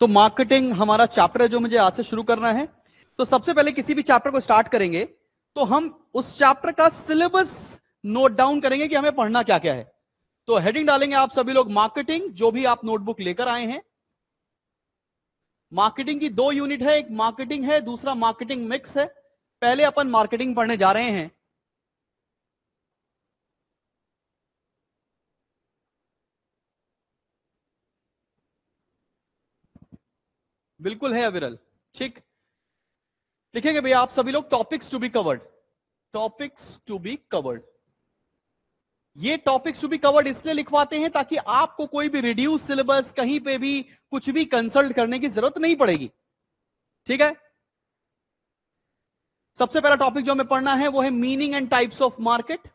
तो मार्केटिंग हमारा चैप्टर है जो मुझे आज से शुरू करना है तो सबसे पहले किसी भी चैप्टर को स्टार्ट करेंगे तो हम उस चैप्टर का सिलेबस नोट डाउन करेंगे कि हमें पढ़ना क्या क्या है तो हेडिंग डालेंगे आप सभी लोग मार्केटिंग जो भी आप नोटबुक लेकर आए हैं मार्केटिंग की दो यूनिट है एक मार्केटिंग है दूसरा मार्केटिंग मिक्स है पहले अपन मार्केटिंग पढ़ने जा रहे हैं बिल्कुल है अविरल ठीक लिखेंगे भैया आप सभी लोग topics to be covered topics to be covered ये टॉपिक्स टू बी कवर्ड इसलिए लिखवाते हैं ताकि आपको कोई भी रिड्यूस सिलेबस कहीं पे भी कुछ भी कंसल्ट करने की जरूरत नहीं पड़ेगी ठीक है सबसे पहला टॉपिक जो हमें पढ़ना है वो है meaning and types of market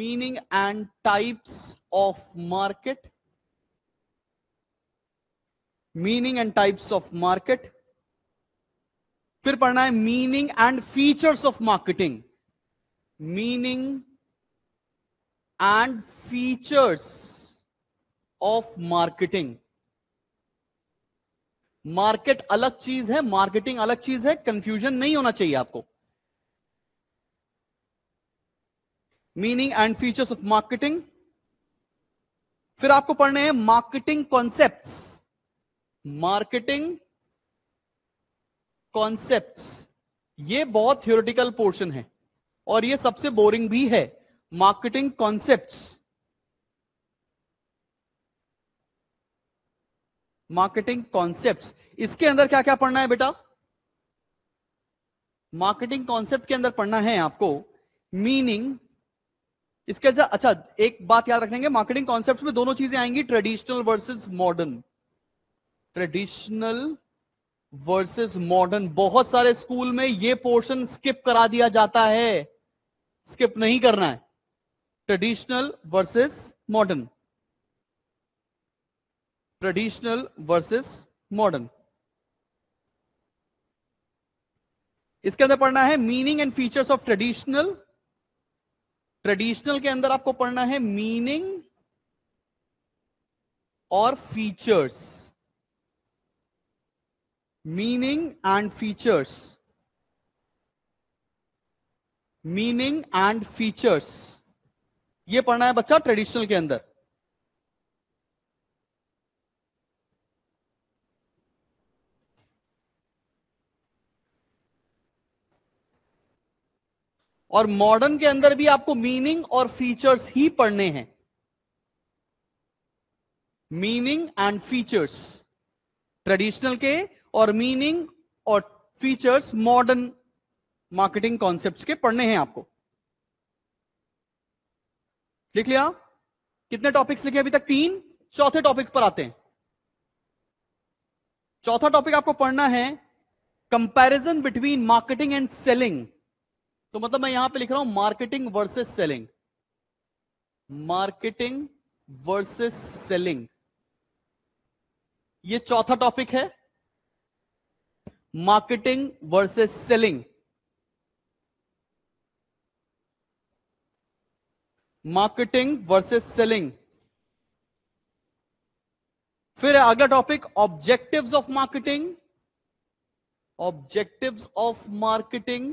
meaning and types of market meaning and types of market फिर पढ़ना है meaning and features of marketing meaning and features of marketing market अलग चीज है मार्केटिंग अलग चीज है कंफ्यूजन नहीं होना चाहिए आपको meaning and features of marketing फिर आपको पढ़ने हैं मार्केटिंग कॉन्सेप्ट्स मार्केटिंग कॉन्सेप्ट ये बहुत थियोरिटिकल पोर्शन है और ये सबसे बोरिंग भी है मार्केटिंग कॉन्सेप्ट मार्केटिंग कॉन्सेप्ट इसके अंदर क्या क्या पढ़ना है बेटा मार्केटिंग कॉन्सेप्ट के अंदर पढ़ना है आपको मीनिंग इसके अच्छा एक बात याद रखेंगे मार्केटिंग कॉन्सेप्ट में दोनों चीजें आएंगी traditional versus modern traditional versus modern बहुत सारे स्कूल में ये पोर्शन स्किप करा दिया जाता है स्किप नहीं करना है traditional versus modern traditional versus modern इसके अंदर पढ़ना है meaning and features of traditional traditional के अंदर आपको पढ़ना है मीनिंग और features meaning and features meaning and features ये पढ़ना है बच्चा ट्रेडिशनल के अंदर और मॉडर्न के अंदर भी आपको मीनिंग और फीचर्स ही पढ़ने हैं मीनिंग एंड फीचर्स ट्रेडिशनल के और मीनिंग और फीचर्स मॉडर्न मार्केटिंग कॉन्सेप्ट्स के पढ़ने हैं आपको लिख लिया कितने टॉपिक्स लिखे अभी तक तीन चौथे टॉपिक पर आते हैं चौथा टॉपिक आपको पढ़ना है comparison between marketing and selling तो मतलब मैं यहां पे लिख रहा हूं marketing versus selling marketing versus selling ये चौथा टॉपिक है marketing versus selling marketing versus selling फिर अगला topic objectives of marketing objectives of marketing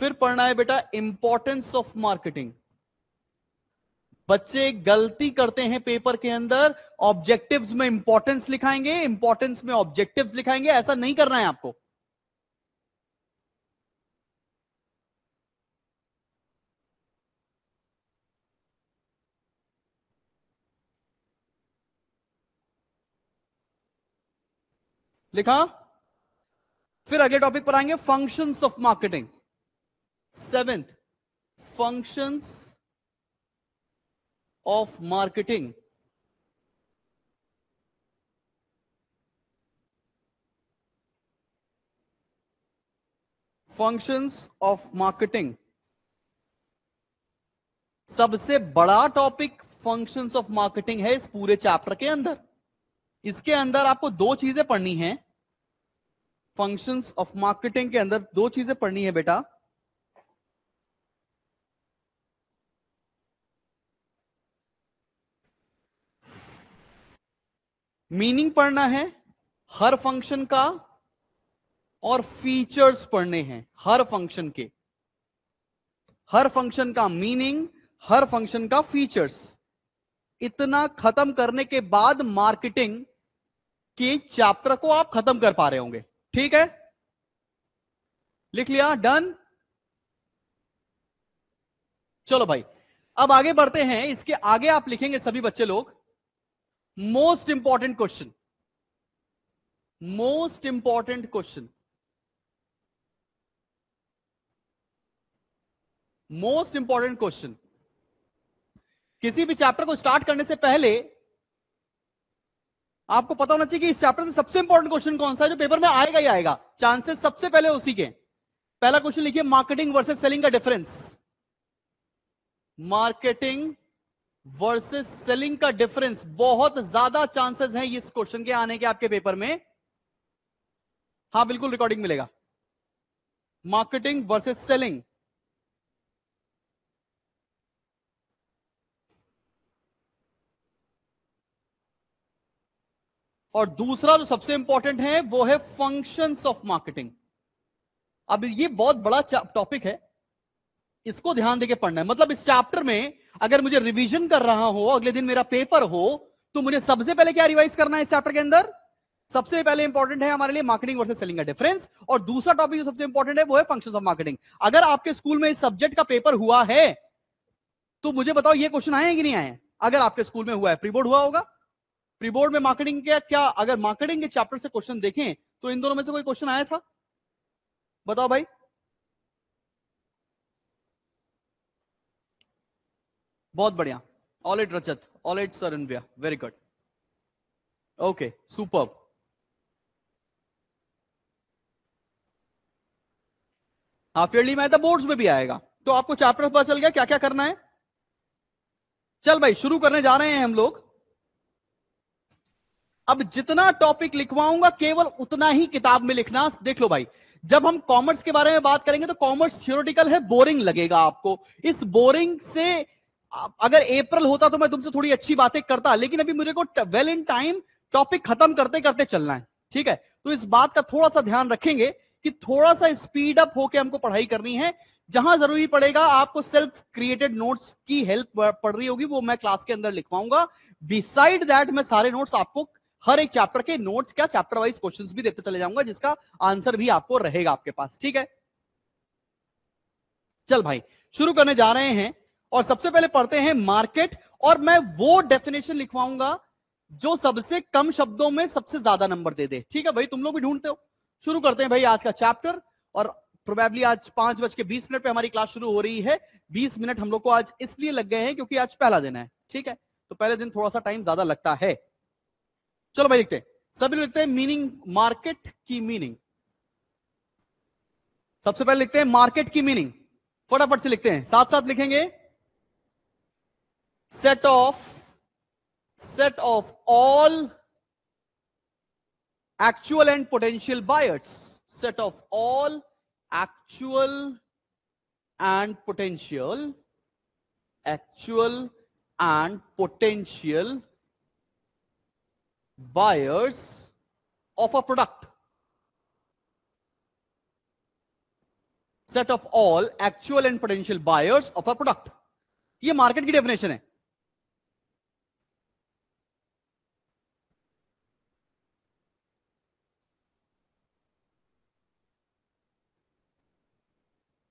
फिर पढ़ना है बेटा इंपॉर्टेंस ऑफ मार्केटिंग बच्चे गलती करते हैं पेपर के अंदर ऑब्जेक्टिव्स में इंपॉर्टेंस लिखाएंगे इंपॉर्टेंस में ऑब्जेक्टिव्स लिखाएंगे ऐसा नहीं करना है आपको लिखा फिर अगले टॉपिक पर आएंगे functions of marketing seventh functions of marketing. Functions of marketing सबसे बड़ा टॉपिक फंक्शंस ऑफ मार्केटिंग है इस पूरे चैप्टर के अंदर इसके अंदर आपको दो चीजें पढ़नी है फंक्शंस ऑफ मार्केटिंग के अंदर दो चीजें पढ़नी है बेटा मीनिंग पढ़ना है हर फंक्शन का और फीचर्स पढ़ने हैं हर फंक्शन के हर फंक्शन का मीनिंग हर फंक्शन का फीचर्स इतना खत्म करने के बाद मार्केटिंग के चैप्टर को आप खत्म कर पा रहे होंगे ठीक है लिख लिया डन चलो भाई अब आगे बढ़ते हैं इसके आगे आप लिखेंगे सभी बच्चे लोग most important question most important question most important question किसी भी चैप्टर को स्टार्ट करने से पहले आपको पता होना चाहिए कि इस चैप्टर से सबसे इंपॉर्टेंट क्वेश्चन कौन सा है जो पेपर में आएगा ही आएगा चांसेस सबसे पहले उसी के पहला क्वेश्चन लिखिए मार्केटिंग वर्सेस सेलिंग का डिफरेंस मार्केटिंग वर्सेस सेलिंग का डिफरेंस बहुत ज्यादा चांसेस हैं इस क्वेश्चन के आने के आपके पेपर में हाँ बिल्कुल रिकॉर्डिंग मिलेगा मार्केटिंग वर्सेस सेलिंग और दूसरा जो सबसे इंपॉर्टेंट है वो है फंक्शंस ऑफ मार्केटिंग अब ये बहुत बड़ा टॉपिक है इसको ध्यान देके पढ़ना है मतलब इस चैप्टर में अगर मुझे रिवीजन कर रहा हो अगले दिन मेरा पेपर हो तो मुझे सबसे पहले क्या रिवाइज करना है इस चैप्टर के अंदर सबसे पहले इंपॉर्टेंट है हमारे लिए मार्केटिंग वर्सेस सेलिंग का डिफरेंस और दूसरा टॉपिक जो सबसे इंपॉर्टेंट है वो है फंक्शंस ऑफ मार्केटिंग अगर आपके स्कूल में इस सब्जेक्ट का पेपर हुआ है तो मुझे बताओ ये क्वेश्चन आए कि नहीं आए अगर आपके स्कूल में हुआ है प्रीबोर्ड हुआ होगा प्रीबोर्ड में मार्केटिंग के क्या अगर मार्केटिंग के चैप्टर से क्वेश्चन देखें तो इन दोनों में से कोई क्वेश्चन आया था बताओ भाई बहुत बढ़िया all right Rajat all right sir इनविया वेरी गुड ओके सुपर हाँ फेयरली मैथ बोर्ड्स तो में भी आएगा तो आपको चैप्टर पता चल गया क्या क्या करना है चल भाई शुरू करने जा रहे हैं हम लोग अब जितना टॉपिक लिखवाऊंगा केवल उतना ही किताब में लिखना देख लो भाई जब हम कॉमर्स के बारे में बात करेंगे तो कॉमर्स थियोरटिकल है बोरिंग लगेगा आपको इस बोरिंग से अगर अप्रैल होता तो मैं तुमसे थोड़ी अच्छी बातें करता लेकिन अभी मुझे को वेल इन टाइम टॉपिक खत्म करते करते चलना है ठीक है तो इस बात का थोड़ा सा ध्यान रखेंगे कि थोड़ा सा स्पीड अप होके हमको पढ़ाई करनी है जहां जरूरी पड़ेगा आपको सेल्फ क्रिएटेड नोट्स की हेल्प पड़ रही होगी वो मैं क्लास के अंदर लिखवाऊंगा बिसाइड दैट मैं सारे नोट्स आपको हर एक चैप्टर के नोट्स क्या चैप्टर वाइज क्वेश्चंस भी देते चले जाऊंगा जिसका आंसर भी आपको रहेगा आपके पास ठीक है चल भाई शुरू करने जा रहे हैं और सबसे पहले पढ़ते हैं मार्केट और मैं वो डेफिनेशन लिखवाऊंगा जो सबसे कम शब्दों में सबसे ज्यादा नंबर दे दे ठीक है भाई तुम लोग भी ढूंढते हो शुरू करते हैं भाई आज का चैप्टर और प्रोबेबली आज पांच बज के बीस मिनट पे हमारी क्लास शुरू हो रही है बीस मिनट हम लोग को आज इसलिए लग गए हैं क्योंकि आज पहला दिन है ठीक है तो पहले दिन थोड़ा सा टाइम ज्यादा लगता है चलो भाई लिखते हैं सभी लिखते हैं मीनिंग मार्केट की मीनिंग सबसे पहले लिखते हैं मार्केट की मीनिंग फटाफट से लिखते हैं साथ साथ लिखेंगे set of set of all actual and potential buyers set of all actual and potential actual and potential buyers of a product set of all actual and potential buyers of a product ये market की definition है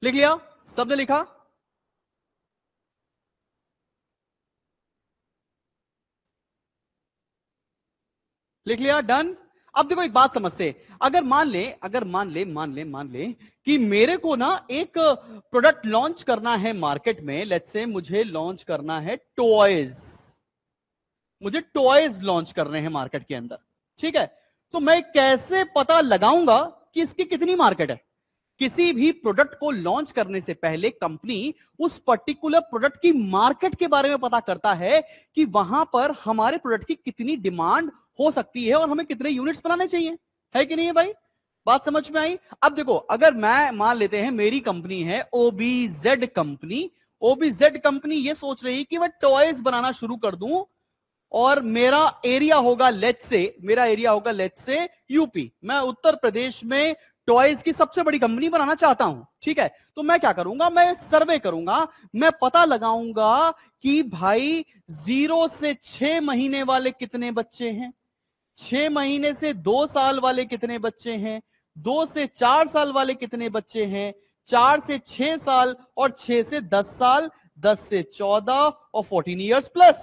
लिख लिया सबने लिखा लिख लिया done अब देखो एक बात समझते अगर मान ले अगर मान ले मान ले मान ले कि मेरे को ना एक प्रोडक्ट लॉन्च करना है मार्केट में लेट्स से मुझे लॉन्च करना है टॉयज मुझे टॉयज लॉन्च करने हैं मार्केट के अंदर ठीक है तो मैं कैसे पता लगाऊंगा कि इसकी कितनी मार्केट है किसी भी प्रोडक्ट को लॉन्च करने से पहले कंपनी उस पर्टिकुलर प्रोडक्ट की मार्केट के बारे में पता करता है कि वहां पर हमारे प्रोडक्ट की कितनी डिमांड हो सकती है और हमें कितने यूनिट्स बनाने चाहिए है कि नहीं है भाई बात समझ में आई अब देखो अगर मैं मान लेते हैं मेरी कंपनी है ओबीजेड कंपनी ओबीजेड कंपनी ये सोच रही कि मैं टॉयज बनाना शुरू कर दूं और मेरा एरिया होगा लेट से मेरा एरिया होगा लेट से यूपी मैं उत्तर प्रदेश में टॉयज की सबसे बड़ी कंपनी बनाना चाहता हूं ठीक है तो मैं क्या करूंगा मैं सर्वे करूंगा मैं पता लगाऊंगा कि भाई जीरो से छह महीने वाले कितने बच्चे हैं छह महीने से दो साल वाले कितने बच्चे हैं दो से चार साल वाले कितने बच्चे हैं चार से छह साल और छह से दस साल दस से चौदह और फोर्टीन ईयर्स प्लस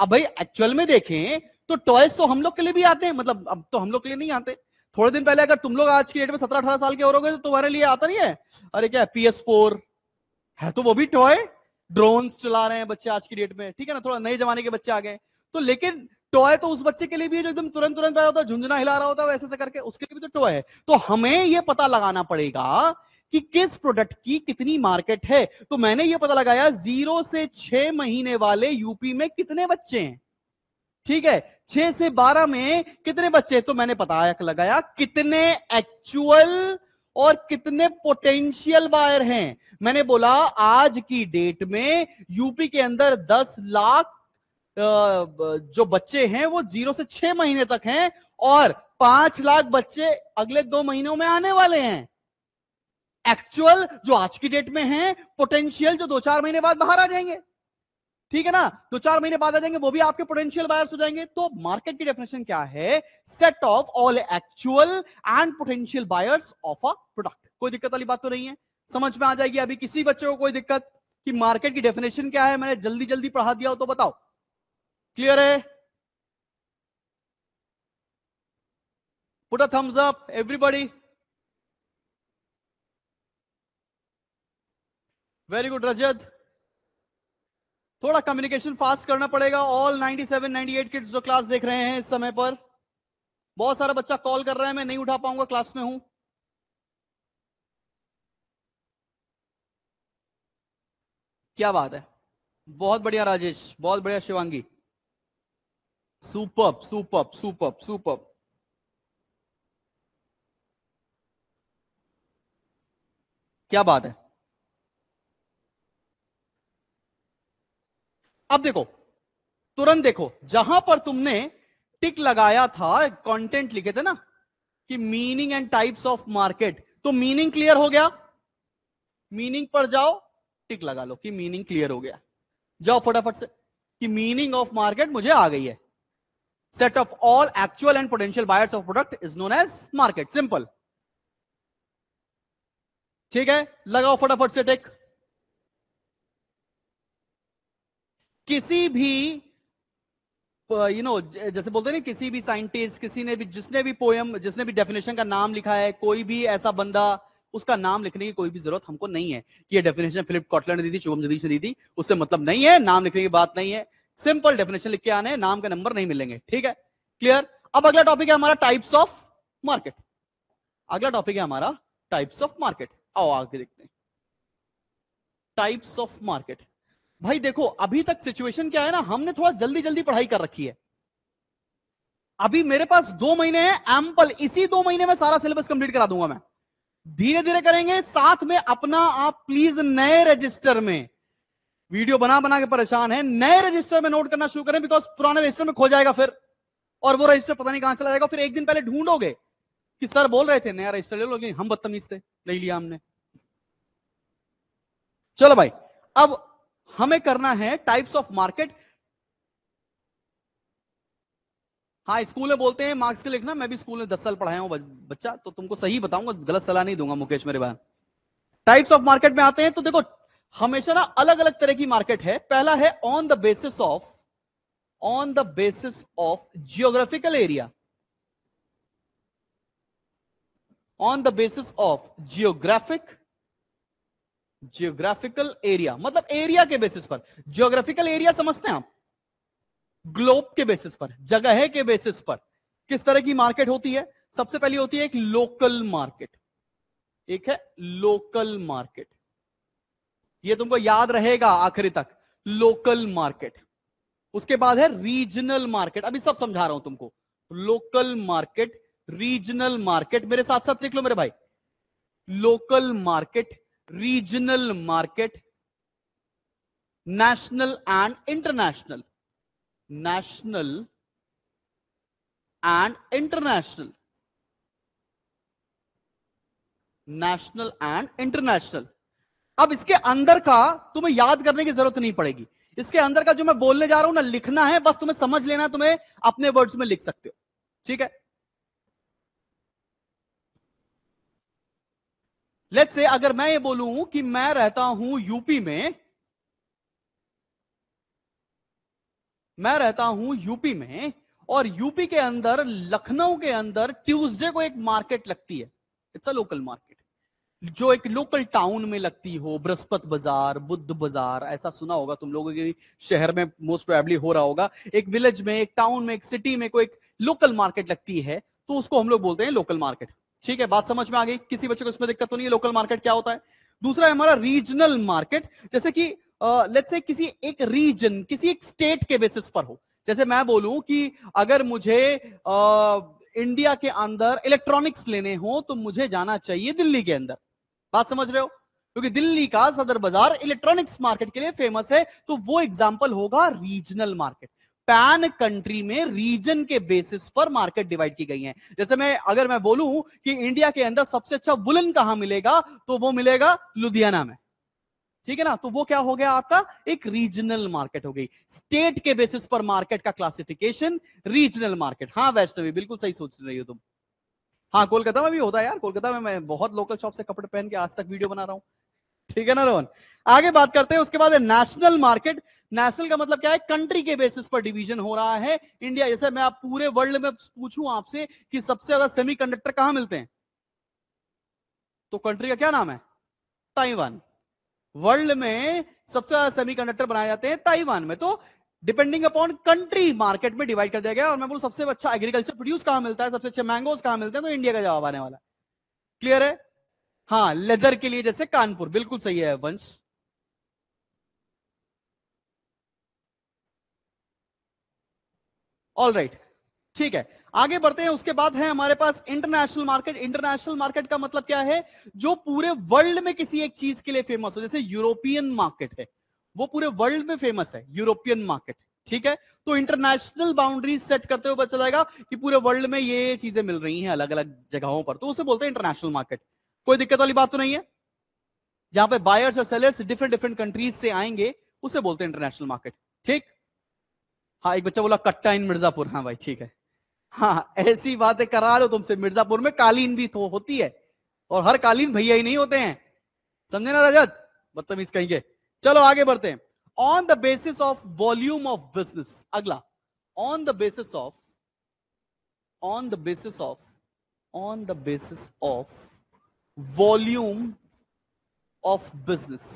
अब भाई एक्चुअल में देखें तो टॉयज तो हम लोग के लिए भी आते हैं मतलब अब तो हम लोग के लिए नहीं आते थोड़े दिन पहले अगर तुम लोग आज की डेट में सत्रह अठारह साल के और तो तुम्हारे लिए आता नहीं है अरे क्या पी एस फोर है तो वो भी टॉय ड्रोन चला रहे हैं बच्चे आज की डेट में ठीक है ना थोड़ा नए जमाने के बच्चे आ गए तो लेकिन टॉय तो उस बच्चे के लिए भी है जो एकदम तुरंत तुरंत आया होता है झुंझुना हिला रहा होता है वैसे से करके उसके लिए भी तो टॉय है तो हमें यह पता लगाना पड़ेगा कि किस प्रोडक्ट की कितनी मार्केट है तो मैंने ये पता लगाया जीरो से छह महीने वाले यूपी में कितने बच्चे हैं ठीक है छह से बारह में कितने बच्चे तो मैंने पता लगाया कितने एक्चुअल और कितने पोटेंशियल बायर हैं मैंने बोला आज की डेट में यूपी के अंदर 10 लाख जो बच्चे हैं वो जीरो से छह महीने तक हैं और पांच लाख बच्चे अगले दो महीनों में आने वाले हैं एक्चुअल जो आज की डेट में हैं पोटेंशियल जो दो चार महीने बाद बाहर आ जाएंगे ठीक है ना दो चार महीने बाद आ जाएंगे वो भी आपके पोटेंशियल बायर्स हो जाएंगे तो मार्केट की डेफिनेशन क्या है set of all actual and potential buyers of a product कोई दिक्कत वाली बात तो नहीं है समझ में आ जाएगी अभी किसी बच्चे को कोई दिक्कत कि मार्केट की डेफिनेशन क्या है मैंने जल्दी जल्दी पढ़ा दिया हो तो बताओ क्लियर है put a thumbs up everybody very good Rajat थोड़ा कम्युनिकेशन फास्ट करना पड़ेगा ऑल 97, 98 किड्स जो क्लास देख रहे हैं इस समय पर बहुत सारा बच्चा कॉल कर रहा है मैं नहीं उठा पाऊंगा क्लास में हूं क्या बात है बहुत बढ़िया राजेश बहुत बढ़िया शिवांगी सुपअप सुपअप सुपअप सुपअप क्या बात है अब देखो तुरंत देखो जहां पर तुमने टिक लगाया था कंटेंट लिखे थे ना कि meaning and types of market तो मीनिंग क्लियर हो गया मीनिंग पर जाओ टिक लगा लो कि मीनिंग क्लियर हो गया जाओ फटाफट से कि मीनिंग ऑफ मार्केट मुझे आ गई है set of all actual and potential buyers of product is known as market simple ठीक है लगाओ फटाफट से टेक किसी भी यू नो जैसे बोलते हैं ना किसी भी साइंटिस्ट किसी ने भी जिसने भी पोयम जिसने भी डेफिनेशन का नाम लिखा है कोई भी ऐसा बंदा उसका नाम लिखने की कोई भी जरूरत हमको नहीं है कि ये डेफिनेशन फिलिप कॉटलर ने दी थी शुभम जगदीश ने दी थी उससे मतलब नहीं है नाम लिखने की बात नहीं है सिंपल डेफिनेशन लिख के आने नाम का नंबर नहीं मिलेंगे ठीक है क्लियर अब अगला टॉपिक है हमारा टाइप्स ऑफ मार्केट अगला टॉपिक है हमारा टाइप्स ऑफ मार्केट आओ आगे देखते हैं टाइप्स ऑफ मार्केट भाई देखो अभी तक सिचुएशन क्या है ना हमने थोड़ा जल्दी जल्दी पढ़ाई कर रखी है अभी मेरे पास दो महीने हैं एम्पल इसी दो महीने में सारा सिलेबस कंप्लीट करा दूंगा मैं धीरे धीरे करेंगे साथ में अपना आप प्लीज नए रजिस्टर में वीडियो बना बना के परेशान है नए रजिस्टर में नोट करना शुरू करें बिकॉज पुराने रजिस्टर में खो जाएगा फिर और वो रजिस्टर पता नहीं कहां चला जाएगा फिर एक दिन पहले ढूंढोगे कि सर बोल रहे थे नया रजिस्टर ले लो हम बदतमीज थे ले लिया हमने चलो भाई अब हमें करना है टाइप्स ऑफ मार्केट हाँ स्कूल में बोलते हैं मार्क्स के लिखना मैं भी स्कूल में दस साल पढ़ाया हूं बच्चा तो तुमको सही बताऊंगा गलत सलाह नहीं दूंगा मुकेश मेरे भाई टाइप्स ऑफ मार्केट में आते हैं तो देखो हमेशा ना अलग अलग तरह की मार्केट है पहला है on the basis of on the basis of geographical area on the basis of geographic geographical area मतलब एरिया के बेसिस पर जियोग्राफिकल एरिया समझते हैं आप ग्लोब के बेसिस पर जगह के बेसिस पर किस तरह की मार्केट होती है सबसे पहली होती है एक लोकल मार्केट एक है लोकल मार्केट ये तुमको याद रहेगा आखिरी तक लोकल मार्केट उसके बाद है रीजनल मार्केट अभी सब समझा रहा हूं तुमको लोकल मार्केट रीजनल मार्केट मेरे साथ साथ देख लो मेरे भाई local market regional market, national and international. National and international. National and international अब इसके अंदर का तुम्हें याद करने की जरूरत नहीं पड़ेगी इसके अंदर का जो मैं बोलने जा रहा हूं ना लिखना है बस तुम्हें समझ लेना तुम्हें अपने वर्ड्स में लिख सकते हो ठीक है लेट से अगर मैं ये बोलूं कि मैं रहता हूं यूपी में मैं रहता हूं यूपी में और यूपी के अंदर लखनऊ के अंदर ट्यूसडे को एक मार्केट लगती है इट्स अ लोकल मार्केट जो एक लोकल टाउन में लगती हो बृहस्पत बाजार बुद्ध बाजार ऐसा सुना होगा तुम लोगों के शहर में मोस्ट प्रोबेबली हो रहा होगा एक विलेज में एक टाउन में एक सिटी में कोई एक लोकल मार्केट लगती है तो उसको हम लोग बोलते हैं लोकल मार्केट ठीक है बात समझ में आ गई किसी बच्चे को इसमें दिक्कत तो नहीं है लोकल मार्केट क्या होता है दूसरा है हमारा रीजनल मार्केट जैसे कि लेट्स से किसी एक रीजन किसी एक स्टेट के बेसिस पर हो जैसे मैं बोलूं कि अगर मुझे uh, इंडिया के अंदर इलेक्ट्रॉनिक्स लेने हो तो मुझे जाना चाहिए दिल्ली के अंदर बात समझ रहे हो क्योंकि दिल्ली का सदर बाजार इलेक्ट्रॉनिक्स मार्केट के लिए फेमस है तो वो एग्जाम्पल होगा रीजनल मार्केट पैन कंट्री में रीजन के बेसिस पर मार्केट डिवाइड की गई है जैसे मैं अगर मैं बोलूं कि इंडिया के अंदर सबसे अच्छा वुलन कहां मिलेगा तो वो मिलेगा लुधियाना में ठीक है ना तो वो क्या हो गया आपका एक रीजनल मार्केट हो गई स्टेट के बेसिस पर मार्केट का क्लासिफिकेशन रीजनल मार्केट हाँ वैष्णवी बिल्कुल सही सोच रही हो तुम हाँ कोलकाता में भी होता है यार कोलकाता में मैं बहुत लोकल शॉप से कपड़े पहन के आज तक वीडियो बना रहा हूं ठीक है ना रोहन आगे बात करते हैं उसके बाद है नेशनल मार्केट नेशनल का मतलब क्या है कंट्री के बेसिस पर डिवीजन हो रहा है इंडिया जैसे मैं आप पूरे वर्ल्ड में पूछूं आपसे कि सबसे ज्यादा सेमी कंडक्टर कहां मिलते हैं तो कंट्री का क्या नाम है ताइवान वर्ल्ड में सबसे ज्यादा सेमी कंडक्टर बनाए जाते हैं ताइवान में तो डिपेंडिंग अपॉन कंट्री मार्केट में डिवाइड कर दिया गया और मैं बोलू सबसे अच्छा एग्रीकल्चर प्रोड्यूस कहां मिलता है सबसे अच्छे मैंगोज कहां मिलते हैं तो इंडिया का जवाब आने वाला क्लियर है हाँ लेदर के लिए जैसे कानपुर बिल्कुल सही है वंश ऑल राइट ठीक है आगे बढ़ते हैं उसके बाद है हमारे पास इंटरनेशनल मार्केट इंटरनेशनल मार्केट का मतलब क्या है जो पूरे वर्ल्ड में किसी एक चीज के लिए फेमस हो जैसे यूरोपियन मार्केट है वो पूरे वर्ल्ड में फेमस है यूरोपियन मार्केट ठीक है तो इंटरनेशनल बाउंड्रीज सेट करते हुए पता चलेगा कि पूरे वर्ल्ड में ये चीजें मिल रही हैं अलग अलग जगहों पर तो उसे बोलते हैं इंटरनेशनल मार्केट कोई दिक्कत वाली बात तो नहीं है जहां पे बायर्स और सेलर्स डिफरेंट डिफरेंट कंट्रीज से आएंगे उसे बोलते हैं इंटरनेशनल मार्केट ठीक हाँ एक बच्चा बोला कट्टा इन मिर्जापुर हाँ भाई ठीक है हाँ ऐसी बातें करा लो तुमसे मिर्जापुर में कालीन भी तो होती है और हर कालीन भैया ही नहीं होते हैं समझे ना रजत बदतमीज मतलब कहेंगे चलो आगे बढ़ते हैं on the basis of volume of business अगला on the basis of on the basis of on the basis of volume of business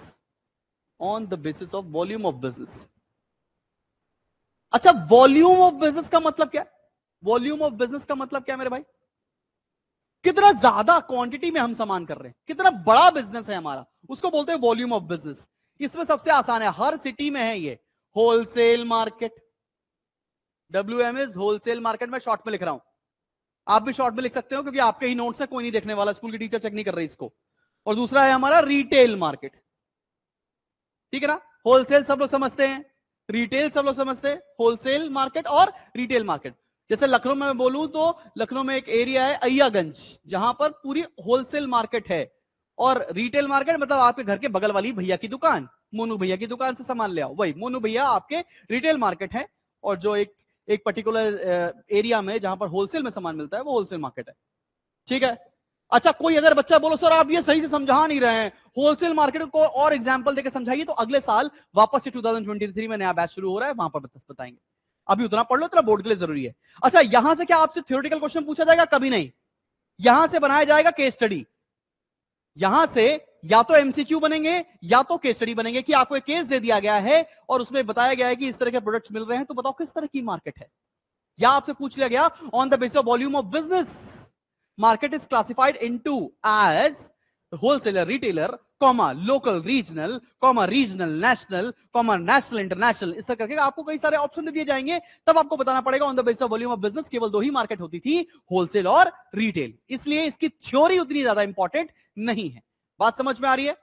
on the basis of volume of business अच्छा वॉल्यूम ऑफ बिजनेस का मतलब क्या volume of business का मतलब क्या मेरे भाई कितना ज्यादा क्वांटिटी में हम सामान कर रहे हैं कितना बड़ा बिजनेस है हमारा उसको बोलते हैं वॉल्यूम ऑफ बिजनेस इसमें सबसे आसान है हर सिटी में है ये wholesale market W M S wholesale market में शॉर्ट में लिख रहा हूं आप भी शॉर्ट में लिख सकते हो क्योंकि आपके ही नोट्स है कोई नहीं देखने वाला स्कूल की टीचर चेक नहीं कर रही इसको और दूसरा है हमारा रिटेल मार्केट ठीक है ना होलसेल सब लोग समझते हैं रिटेल सब लोग समझते हैं होलसेल मार्केट और रिटेल मार्केट जैसे लखनऊ में मैं बोलूं तो लखनऊ में एक एरिया है अय्यागंज जहां पर पूरी होलसेल मार्केट है और रिटेल मार्केट मतलब आपके घर के बगल वाली भैया की दुकान मोनू भैया की दुकान से सामान ले आओ वही मोनू भैया आपके रिटेल मार्केट है और जो एक एक पर्टिकुलर एरिया में जहां पर होलसेल में सामान मिलता है वो होलसेल मार्केट है ठीक है अच्छा कोई अगर बच्चा बोलो सर आप ये सही से समझा नहीं रहे हैं होलसेल मार्केट को और एग्जाम्पल देकर समझाइए तो अगले साल वापस से 2023 में नया बैच शुरू हो रहा है वहां पर बताएंगे अभी उतना पढ़ लो इतना बोर्ड के लिए जरूरी है अच्छा यहां से क्या आपसे थियोरिटिकल क्वेश्चन पूछा जाएगा कभी नहीं यहां से बनाया जाएगा केस स्टडी यहां से या तो एमसीक्यू बनेंगे या तो केस स्टडी बनेंगे कि आपको एक केस दे दिया गया है और उसमें बताया गया है कि इस तरह के प्रोडक्ट्स मिल रहे हैं तो बताओ किस तरह की मार्केट है या आपसे पूछ लिया गया on the basis of volume of business market is classified into as wholesaler retailer comma local regional comma regional national comma national international इस तरह करके आपको कई सारे ऑप्शन दे दिए जाएंगे तब आपको बताना पड़ेगा on the basis of volume of business केवल दो ही मार्केट होती थी होलसेल और रिटेल इसलिए इसकी थ्योरी उतनी ज्यादा इंपॉर्टेंट नहीं है बात समझ में आ रही है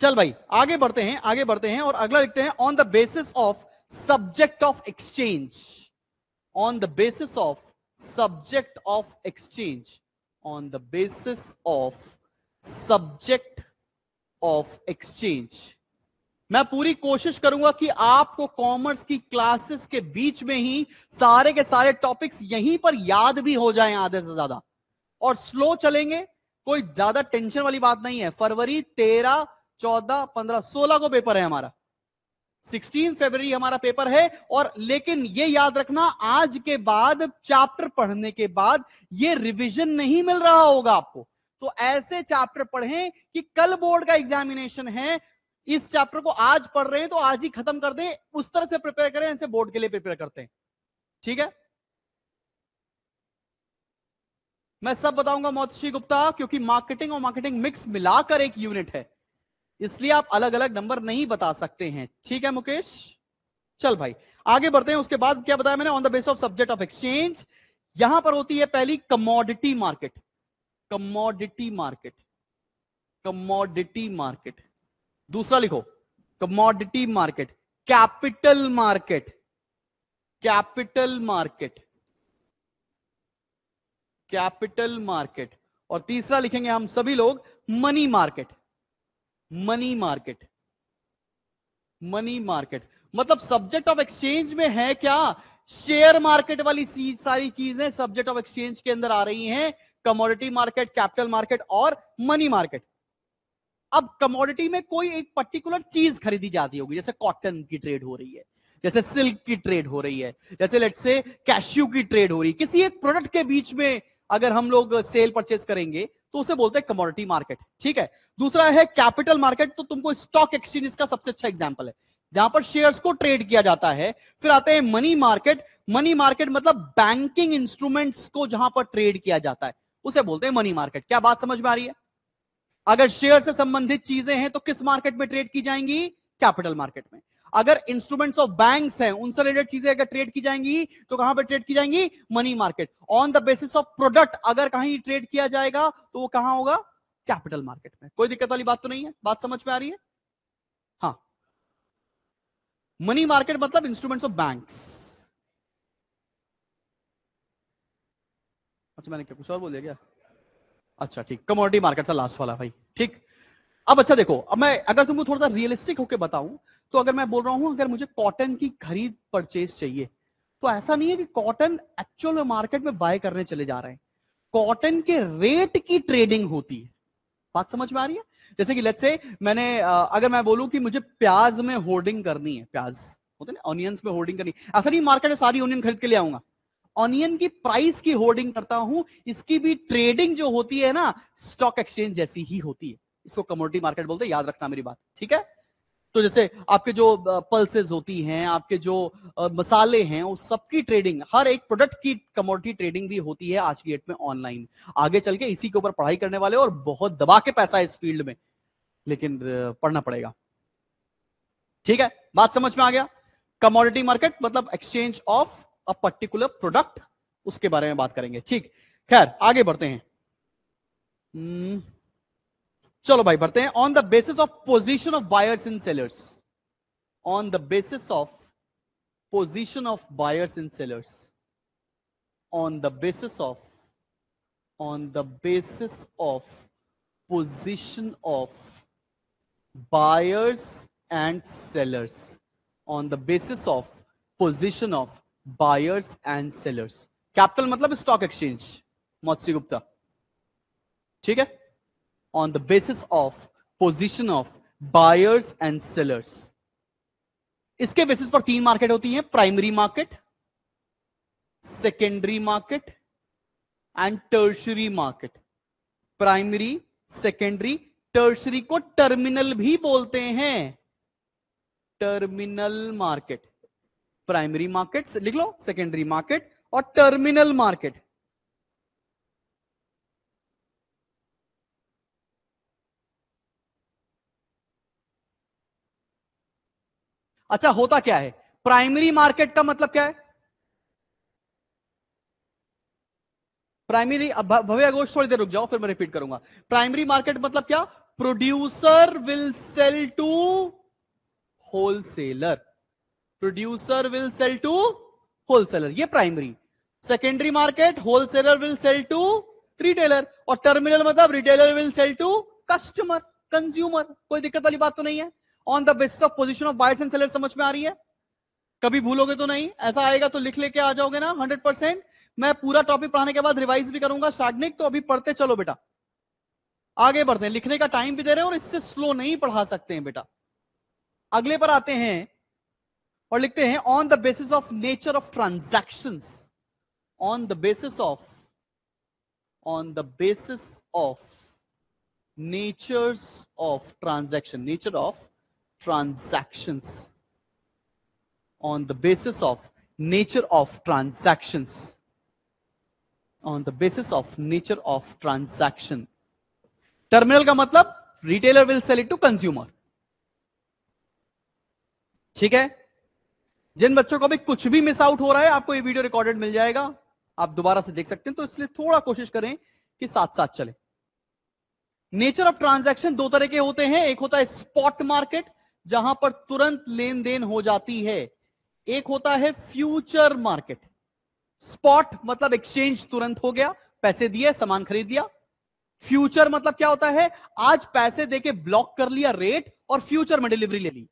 चल भाई आगे बढ़ते हैं आगे बढ़ते हैं और अगला लिखते हैं on the basis of subject of exchange on the basis of subject of exchange on the basis of subject of exchange मैं पूरी कोशिश करूंगा कि आपको कॉमर्स की क्लासेस के बीच में ही सारे के सारे टॉपिक्स यहीं पर याद भी हो जाएं आधे से ज्यादा और स्लो चलेंगे कोई ज्यादा टेंशन वाली बात नहीं है फरवरी तेरह चौदह पंद्रह सोलह को पेपर है हमारा 16 फरवरी हमारा पेपर है और लेकिन ये याद रखना आज के बाद चैप्टर पढ़ने के बाद ये रिवीजन नहीं मिल रहा होगा आपको तो ऐसे चैप्टर पढ़ें कि कल बोर्ड का एग्जामिनेशन है इस चैप्टर को आज पढ़ रहे हैं तो आज ही खत्म कर दें उस तरह से प्रिपेयर करें ऐसे बोर्ड के लिए प्रिपेयर करते हैं ठीक है मैं सब बताऊंगा मोतशी गुप्ता क्योंकि मार्केटिंग और मार्केटिंग मिक्स मिलाकर एक यूनिट है इसलिए आप अलग अलग नंबर नहीं बता सकते हैं ठीक है मुकेश चल भाई आगे बढ़ते हैं उसके बाद क्या बताया मैंने on the base of subject of exchange यहां पर होती है पहली commodity market commodity market commodity market दूसरा लिखो commodity market capital market capital market capital market और तीसरा लिखेंगे हम सभी लोग money market money market money market मतलब सब्जेक्ट ऑफ एक्सचेंज में है क्या शेयर मार्केट वाली सारी चीजें सब्जेक्ट ऑफ एक्सचेंज के अंदर आ रही हैं कमोडिटी मार्केट कैपिटल मार्केट और मनी मार्केट अब कमोडिटी में कोई एक पर्टिकुलर चीज खरीदी जाती होगी जैसे कॉटन की ट्रेड हो रही है जैसे सिल्क की ट्रेड हो रही है जैसे लेट से कैश्यू की ट्रेड हो रही है किसी एक प्रोडक्ट के बीच में अगर हम लोग सेल परचेस करेंगे तो उसे बोलते हैं कमोडिटी मार्केट ठीक है दूसरा है कैपिटल मार्केट तो तुमको स्टॉक एक्सचेंज इसका सबसे अच्छा एग्जाम्पल है जहां पर शेयर्स को ट्रेड किया जाता है फिर आते हैं मनी मार्केट मनी मार्केट मतलब बैंकिंग इंस्ट्रूमेंट्स को जहां पर ट्रेड किया जाता है उसे बोलते हैं मनी मार्केट क्या बात समझ में आ रही है अगर शेयर से संबंधित चीजें हैं तो किस मार्केट में ट्रेड की जाएंगी कैपिटल मार्केट में अगर इंस्ट्रूमेंट्स ऑफ बैंक्स हैं उनसे रिलेटेड चीजें अगर ट्रेड की जाएंगी तो कहां पर ट्रेड की जाएंगी money market on the basis of product अगर कहीं ट्रेड किया जाएगा तो वो कहां होगा कैपिटल मार्केट में कोई दिक्कत वाली बात तो नहीं है बात समझ में आ रही है हाँ मनी मार्केट मतलब इंस्ट्रूमेंट्स ऑफ बैंक्स अच्छा मैंने क्या कुछ और बोल दिया क्या अच्छा ठीक कमोडिटी मार्केट था लास्ट वाला भाई ठीक अब अच्छा देखो अब मैं अगर तुमको थोड़ा सा रियलिस्टिक होकर बताऊं तो अगर मैं बोल रहा हूं अगर मुझे कॉटन की खरीद परचेज चाहिए तो ऐसा नहीं है कि कॉटन एक्चुअल में मार्केट में बाय करने चले जा रहे हैं कॉटन के रेट की ट्रेडिंग होती है बात समझ में आ रही है जैसे कि लेट्स से मैंने अगर मैं बोलूं कि मुझे प्याज में होर्डिंग करनी है प्याज होते ना ऑनियंस में होर्डिंग करनी ऐसा नहीं मार्केट में सारी ऑनियन खरीद के लिए आऊंगा ऑनियन की प्राइस की होर्डिंग करता हूं इसकी भी ट्रेडिंग जो होती है ना स्टॉक एक्सचेंज जैसी ही होती है इसको कमोडिटी मार्केट बोलते हैं याद रखना मेरी बात ठीक है तो जैसे आपके जो पल्सेस होती हैं आपके जो मसाले हैं उस सबकी ट्रेडिंग हर एक प्रोडक्ट की कमोडिटी ट्रेडिंग भी होती है आज की डेट में ऑनलाइन आगे चल के इसी के ऊपर पढ़ाई करने वाले और बहुत दबा के पैसा है इस फील्ड में लेकिन पढ़ना पड़ेगा ठीक है बात समझ में आ गया कमोडिटी मार्केट मतलब exchange of a particular product उसके बारे में बात करेंगे ठीक खैर आगे बढ़ते हैं हम्म, चलो भाई बढ़ते हैं on the basis of position of buyers in sellers on the basis of position of buyers in sellers on the basis of on the basis of position of buyers and sellers on the basis of position of buyers and sellers capital मतलब stock exchange मत्स्य गुप्ता ठीक है on the basis of position of buyers and sellers इसके basis पर तीन market होती हैं primary market secondary market and tertiary market primary secondary tertiary को टर्मिनल भी बोलते हैं टर्मिनल मार्केट प्राइमरी मार्केट लिख लो सेकेंडरी मार्केट और टर्मिनल मार्केट अच्छा होता क्या है प्राइमरी मार्केट का मतलब क्या है प्राइमरी भव्य घोष थोड़ी देर रुक जाओ फिर मैं रिपीट करूंगा प्राइमरी मार्केट मतलब क्या producer will sell to wholesaler producer will sell to wholesaler ये primary secondary market wholesaler will sell to retailer और टर्मिनल मतलब retailer will sell to customer consumer कोई दिक्कत वाली बात तो नहीं है on the basis of position of buyers and seller समझ में आ रही है कभी भूलोगे तो नहीं ऐसा आएगा तो लिख लेके आ जाओगे ना हंड्रेड परसेंट मैं पूरा टॉपिक पढ़ाने के बाद रिवाइज भी करूंगा शाग्निक तो अभी पढ़ते चलो बेटा आगे बढ़ते हैं लिखने का टाइम भी दे रहे हैं और इससे स्लो नहीं पढ़ा सकते हैं बेटा अगले पर आते हैं और लिखते हैं on the basis of nature of transaction on the basis of on the basis of nature of transaction nature of transactions on the basis of nature of transactions on the basis of nature of transaction terminal का मतलब retailer will sell it to consumer ठीक है जिन बच्चों को अभी कुछ भी miss out हो रहा है आपको ये वीडियो रिकॉर्डेड मिल जाएगा आप दोबारा से देख सकते हैं तो इसलिए थोड़ा कोशिश करें कि साथ साथ चले नेचर ऑफ ट्रांजैक्शन दो तरह के होते हैं एक होता है स्पॉट मार्केट जहां पर तुरंत लेन देन हो जाती है एक होता है फ्यूचर मार्केट स्पॉट मतलब एक्सचेंज तुरंत हो गया पैसे दिए सामान खरीद लिया फ्यूचर मतलब क्या होता है आज पैसे देके ब्लॉक कर लिया रेट और फ्यूचर में डिलीवरी ले ली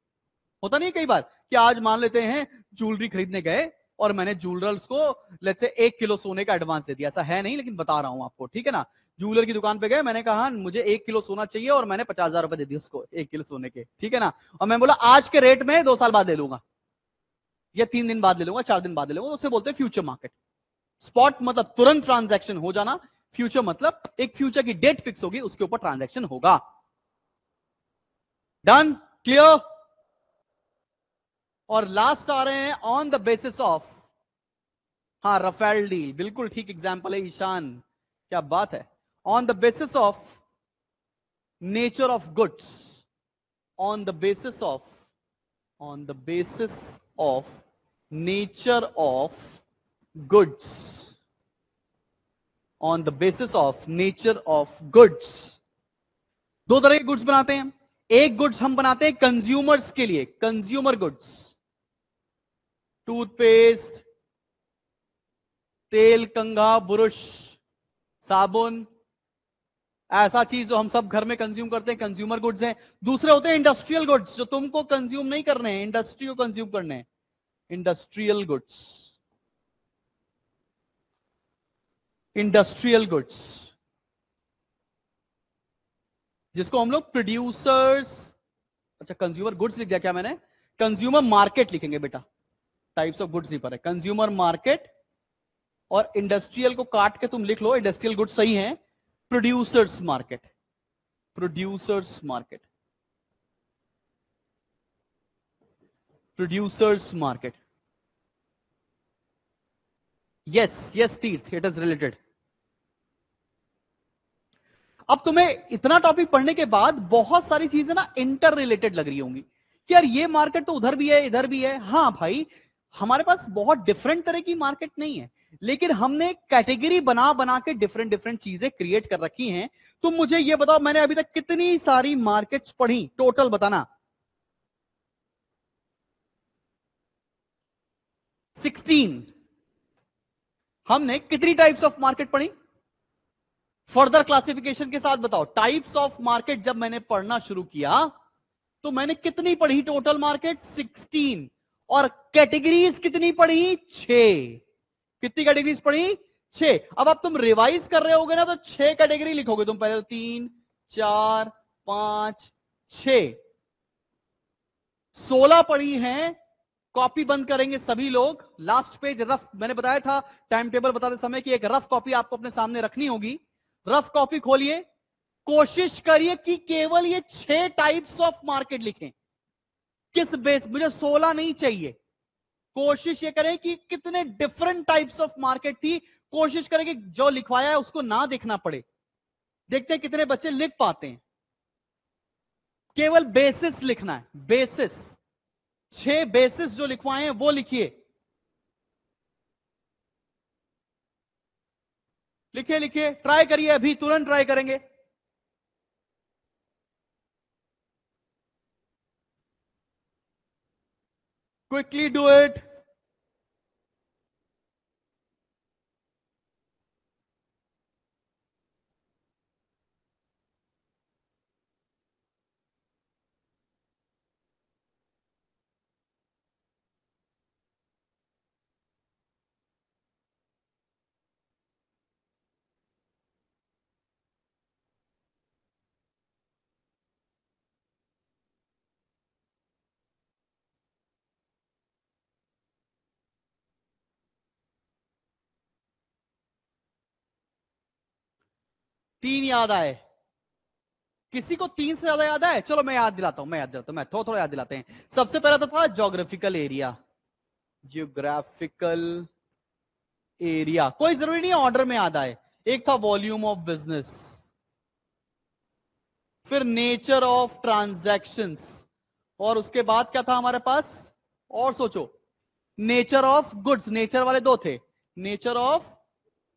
होता नहीं कई बार कि आज मान लेते हैं ज्वेलरी खरीदने गए और मैंने ज्वेलर को लेट से एक किलो सोने का एडवांस दे दिया ऐसा है नहीं लेकिन बता रहा हूं आपको ठीक है ना ज्वेलर की दुकान पे गए मैंने कहा मुझे एक किलो सोना चाहिए और मैंने पचास हजार रुपए दे दिए उसको एक किलो सोने के ठीक है ना और मैं बोला आज के रेट में दो साल बाद ले लूंगा या तीन दिन बाद ले लूंगा चार दिन बाद ले लूंगा तो उससे बोलते हैं फ्यूचर मार्केट स्पॉट मतलब तुरंत ट्रांजेक्शन हो जाना फ्यूचर मतलब एक फ्यूचर की डेट फिक्स होगी उसके ऊपर ट्रांजेक्शन होगा डन क्लियर और लास्ट आ रहे हैं ऑन द बेसिस ऑफ हाँ रफेल डील बिल्कुल ठीक एग्जाम्पल है ईशान क्या बात है on the basis of nature of goods on the basis of on the basis of nature of goods on the basis of nature of goods do tarah ke goods banate hain ek goods hum banate hain consumers ke liye consumer goods toothpaste तेल कंघा बुरुश साबुन ऐसा चीज जो हम सब घर में consume करते हैं कंज्यूमर गुड्स हैं दूसरे होते हैं इंडस्ट्रियल गुड्स जो तुमको कंज्यूम नहीं करने हैं इंडस्ट्री को कंज्यूम करने हैं इंडस्ट्रियल गुड्स इंडस्ट्रियल गुड्स जिसको हम लोग प्रोड्यूसर्स अच्छा कंज्यूमर गुड्स लिख दिया क्या मैंने कंज्यूमर मार्केट लिखेंगे बेटा टाइप्स ऑफ गुड्स पर है कंज्यूमर मार्केट और इंडस्ट्रियल को काट के तुम लिख लो इंडस्ट्रियल गुड्स सही है producers market producers market producers market yes yes Tirth it is related अब तुम्हें इतना टॉपिक पढ़ने के बाद बहुत सारी चीजें ना इंटर रिलेटेड लग रही होंगी कि यार ये मार्केट तो उधर भी है इधर भी है हां भाई हमारे पास बहुत डिफरेंट तरह की मार्केट नहीं है लेकिन हमने कैटेगरी बना बना के डिफरेंट डिफरेंट चीजें क्रिएट कर रखी हैं तो मुझे ये बताओ मैंने अभी तक कितनी सारी मार्केट्स पढ़ी टोटल बताना 16 हमने कितनी टाइप्स ऑफ मार्केट पढ़ी फर्दर क्लासिफिकेशन के साथ बताओ टाइप्स ऑफ मार्केट जब मैंने पढ़ना शुरू किया तो मैंने कितनी पढ़ी टोटल मार्केट 16 और कैटेगरीज कितनी पढ़ी छह कितनी कैटेगरी पढ़ी छे अब आप तुम रिवाइज कर रहे होगे ना तो छह कैटेगरी लिखोगे तुम पहले तीन चार पांच छ सोलह पढ़ी है कॉपी बंद करेंगे सभी लोग लास्ट पेज रफ मैंने बताया था टाइम टेबल बताते समय कि एक रफ कॉपी आपको अपने सामने रखनी होगी रफ कॉपी खोलिए कोशिश करिए कि केवल ये छह टाइप्स ऑफ मार्केट लिखें किस बेस मुझे सोलह नहीं चाहिए कोशिश ये करें कि कितने डिफरेंट टाइप्स ऑफ मार्केट थी कोशिश करें कि जो लिखवाया है उसको ना देखना पड़े देखते हैं कितने बच्चे लिख पाते हैं केवल बेसिस लिखना है बेसिस छह बेसिस जो लिखवाए हैं वो लिखिए लिखिए लिखिए ट्राई करिए अभी तुरंत ट्राई करेंगे quickly do it तीन याद आए किसी को तीन से ज्यादा याद आए चलो मैं याद दिलाता हूं मैं याद दिलाता हूं मैं थोड़ा थोड़ा याद दिलाते हैं सबसे पहला तो था जोग्राफिकल एरिया जियोग्राफिकल एरिया कोई जरूरी नहीं ऑर्डर में याद आए एक था वॉल्यूम ऑफ बिजनेस फिर नेचर ऑफ ट्रांजेक्शन और उसके बाद क्या था हमारे पास और सोचो नेचर ऑफ गुड्स नेचर वाले दो थे नेचर ऑफ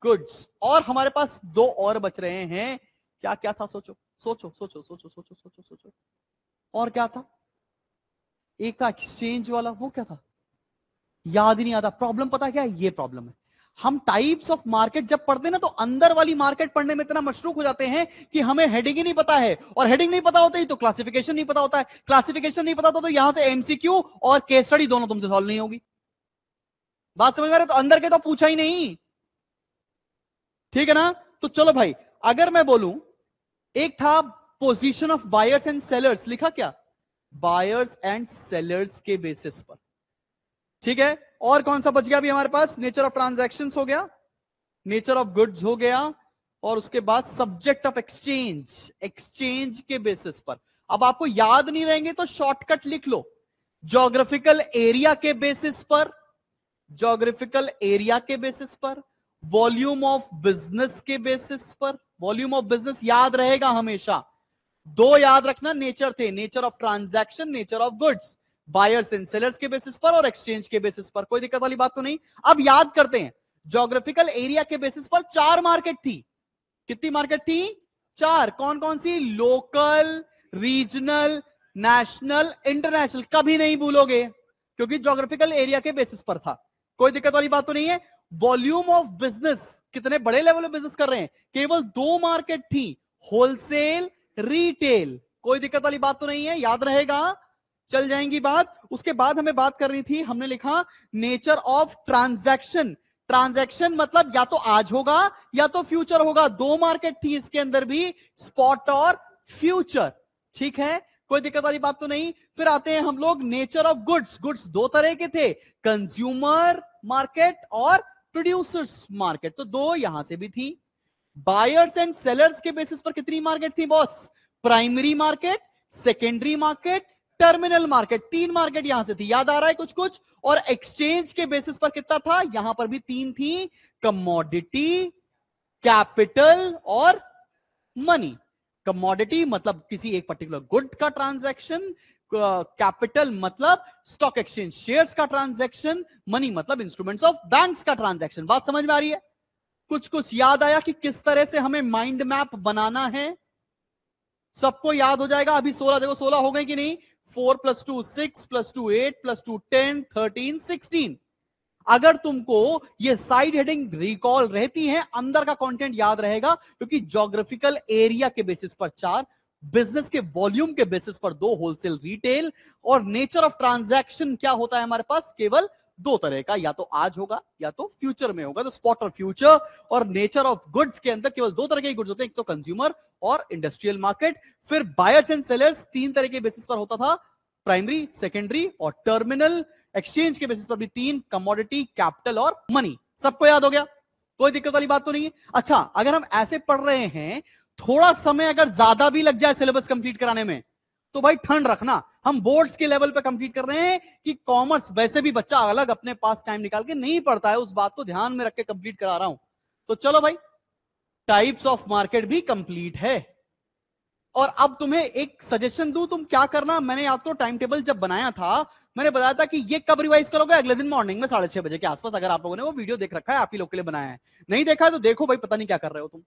गुड्स और हमारे पास दो और बच रहे हैं क्या क्या था सोचो सोचो सोचो सोचो सोचो सोचो सोचो और क्या था एक था एक्सचेंज वाला वो क्या था याद ही नहीं आता प्रॉब्लम पता क्या ये प्रॉब्लम है हम टाइप्स ऑफ मार्केट जब पढ़ते ना तो अंदर वाली मार्केट पढ़ने में इतना मशरूक हो जाते हैं कि हमें हेडिंग ही नहीं पता है और हेडिंग नहीं पता होता ही तो क्लासिफिकेशन नहीं पता होता है क्लासिफिकेशन नहीं पता होता तो यहां से एमसीक्यू और केस स्टडी दोनों तुमसे सॉल्व नहीं होगी बात समझ में आ रही तो अंदर के तो पूछा ही नहीं ठीक है ना तो चलो भाई अगर मैं बोलूं एक था position of buyers and sellers लिखा क्या बायर्स एंड सेलर्स के बेसिस पर ठीक है और कौन सा बच गया अभी हमारे पास नेचर ऑफ ट्रांजेक्शन हो गया नेचर ऑफ गुड्स हो गया और उसके बाद सब्जेक्ट ऑफ एक्सचेंज एक्सचेंज के बेसिस पर अब आपको याद नहीं रहेंगे तो शॉर्टकट लिख लो जोग्राफिकल एरिया के बेसिस पर जोग्राफिकल एरिया के बेसिस पर वॉल्यूम ऑफ बिजनेस के बेसिस पर वॉल्यूम ऑफ बिजनेस याद रहेगा हमेशा दो याद रखना नेचर थे nature of transaction nature of goods buyers and sellers के बेसिस पर और एक्सचेंज के बेसिस पर कोई दिक्कत वाली बात तो नहीं अब याद करते हैं जोग्राफिकल एरिया के बेसिस पर चार मार्केट थी कितनी मार्केट थी चार कौन कौन सी लोकल रीजनल नेशनल इंटरनेशनल कभी नहीं भूलोगे क्योंकि जोग्राफिकल एरिया के बेसिस पर था कोई दिक्कत वाली बात तो नहीं है वॉल्यूम ऑफ बिजनेस कितने बड़े लेवल में बिजनेस कर रहे हैं केवल दो मार्केट थी होलसेल रिटेल कोई दिक्कत वाली बात तो नहीं है याद रहेगा चल जाएंगी बात उसके बाद हमें बात करनी थी हमने लिखा नेचर ऑफ ट्रांजैक्शन ट्रांजैक्शन मतलब या तो आज होगा या तो फ्यूचर होगा दो मार्केट थी इसके अंदर भी स्पॉट और फ्यूचर ठीक है कोई दिक्कत वाली बात तो नहीं फिर आते हैं हम लोग नेचर ऑफ गुड्स गुड्स दो तरह के थे कंज्यूमर मार्केट और प्रोड्यूसर्स मार्केट तो दो यहां से भी थी बायर्स एंड सेलर्स के बेसिस पर कितनी मार्केट थी boss primary market secondary market terminal market तीन मार्केट यहां से थी याद आ रहा है कुछ कुछ और एक्सचेंज के बेसिस पर कितना था यहां पर भी तीन थी कमोडिटी कैपिटल और मनी कमोडिटी मतलब किसी एक पर्टिकुलर गुड का ट्रांजैक्शन कैपिटल मतलब स्टॉक एक्सचेंज शेयर्स का ट्रांजैक्शन मनी मतलब इंस्ट्रूमेंट्स ऑफ बैंक्स का ट्रांजैक्शन बात समझ में आ रही है कुछ कुछ याद आया कि किस तरह से हमें माइंड मैप बनाना है सबको याद हो जाएगा अभी सोलह देखो सोलह हो गए कि नहीं four plus two six plus two eight plus two ten thirteen sixteen अगर तुमको ये साइड हेडिंग रिकॉल रहती है अंदर का कंटेंट याद रहेगा क्योंकि जोग्राफिकल एरिया के बेसिस पर चार बिजनेस के वॉल्यूम के बेसिस पर दो होलसेल रिटेल और नेचर ऑफ ट्रांजैक्शन क्या होता है हमारे पास केवल दो तरह का या तो आज होगा या तो फ्यूचर में होगा तो स्पॉट और फ्यूचर और नेचर ऑफ गुड्स के अंदर केवल दो तरह के गुड्स होते हैं एक तो कंज्यूमर और इंडस्ट्रियल मार्केट फिर बायर्स एंड सेलर्स तीन तरह के बेसिस पर होता था प्राइमरी सेकेंडरी और टर्मिनल एक्सचेंज के बेसिस पर भी तीन कमोडिटी कैपिटल और मनी सबको याद हो गया कोई दिक्कत वाली बात तो नहीं है अच्छा अगर हम ऐसे पढ़ रहे हैं थोड़ा समय अगर ज्यादा भी लग जाए सिलेबस कंप्लीट कराने में तो भाई ठंड रखना हम बोर्ड्स के लेवल पे कंप्लीट कर रहे हैं कि कॉमर्स वैसे भी बच्चा अलग अपने पास टाइम निकाल के नहीं पढ़ता है उस बात को ध्यान में रख के कंप्लीट करा रहा हूं तो चलो भाई टाइप्स ऑफ मार्केट भी कंप्लीट है और अब तुम्हें एक सजेशन दू तुम क्या करना मैंने आपको टाइम टेबल जब बनाया था मैंने बताया था कि ये कब रिवाइज करोगे अगले दिन मॉर्निंग में साढ़े छह बजे के आसपास अगर आप लोगों ने वो वीडियो देख रखा है आप ही लोग के लिए बनाया है नहीं देखा है तो देखो भाई पता नहीं क्या कर रहे हो तुम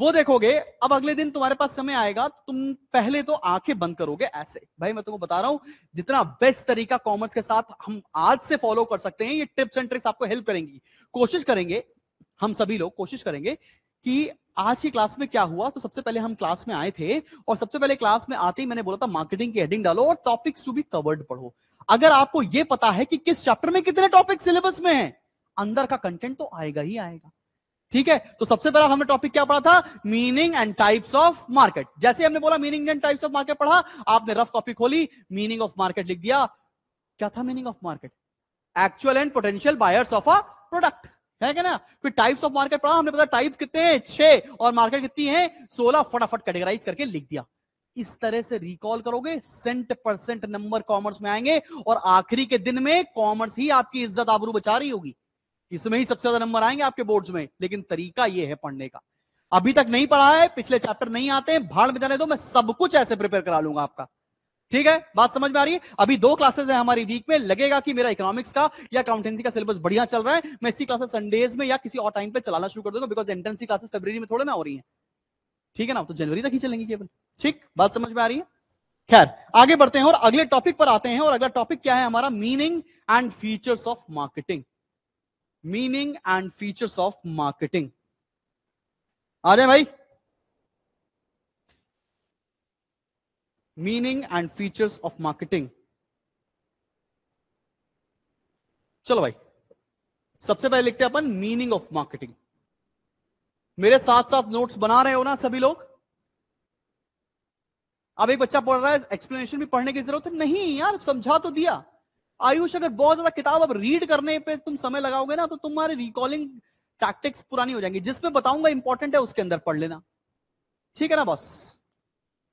वो देखोगे अब अगले दिन तुम्हारे पास समय आएगा तुम पहले तो आंखें बंद करोगे ऐसे भाई मैं तुमको बता रहा हूं जितना बेस्ट तरीका कॉमर्स के साथ हम आज से फॉलो कर सकते हैं ये टिप्स एंड ट्रिक्स आपको हेल्प करेंगी कोशिश करेंगे हम सभी लोग कोशिश करेंगे कि आज की क्लास में क्या हुआ तो सबसे पहले हम क्लास में आए थे और सबसे पहले क्लास में आते ही मैंने बोला था मार्केटिंग की हेडिंग डालो और टॉपिक्स टू बी कवर्ड पढ़ो अगर आपको यह पता है कि किस चैप्टर में कितने टॉपिक सिलेबस में है अंदर का कंटेंट तो आएगा ही आएगा ठीक है तो सबसे पहला हमने टॉपिक क्या पढ़ा था meaning and types of market जैसे हमने बोला meaning and types of market पढ़ा आपने रफ कॉपी खोली मीनिंग ऑफ मार्केट लिख दिया क्या था meaning of market actual and potential buyers of a product है क्या ना फिर टाइप्स ऑफ मार्केट पढ़ा हमने पता टाइप कितने हैं छह और मार्केट कितनी है सोलह फटाफट कैटेगराइज करके लिख दिया इस तरह से रिकॉल करोगे सेंट परसेंट नंबर कॉमर्स में आएंगे और आखिरी के दिन में कॉमर्स ही आपकी इज्जत आबरू बचा रही होगी इसमें ही सबसे ज्यादा नंबर आएंगे आपके बोर्ड्स में लेकिन तरीका ये है पढ़ने का अभी तक नहीं पढ़ा है पिछले चैप्टर नहीं आते हैं भाड़ में जाने दो मैं सब कुछ ऐसे प्रिपेयर करा लूंगा आपका ठीक है बात समझ में आ रही है अभी दो क्लासेस है हमारी वीक में लगेगा कि मेरा इकोनॉमिक्स का या अकाउंटेंसी का सिलेबस बढ़िया चल रहा है मैं इसी क्लासेस संडेज में या किसी और टाइम पे चलाना शुरू कर दूंगा बिकॉज एंट्रेंसी क्लासेस फेबर में थोड़े ना हो रही है ठीक है ना तो जनवरी तक ही चलेंगे केवल ठीक बात समझ में आ रही है खैर आगे बढ़ते हैं और अगले टॉपिक पर आते हैं और अगला टॉपिक क्या है हमारा meaning and features of marketing meaning and features of marketing आ जाए भाई meaning and features of marketing चलो भाई सबसे पहले लिखते हैं अपन मीनिंग ऑफ मार्केटिंग मेरे साथ साथ नोट्स बना रहे हो ना सभी लोग अब एक बच्चा पढ़ रहा है एक्सप्लेनेशन भी पढ़ने की जरूरत है नहीं यार समझा तो दिया आयुष अगर बहुत ज्यादा किताब अब रीड करने पे तुम समय लगाओगे ना तो तुम्हारे रिकॉलिंग टैक्टिक्स पुरानी हो जाएंगी जिसमें बताऊंगा इंपॉर्टेंट है उसके अंदर पढ़ लेना ठीक है ना बस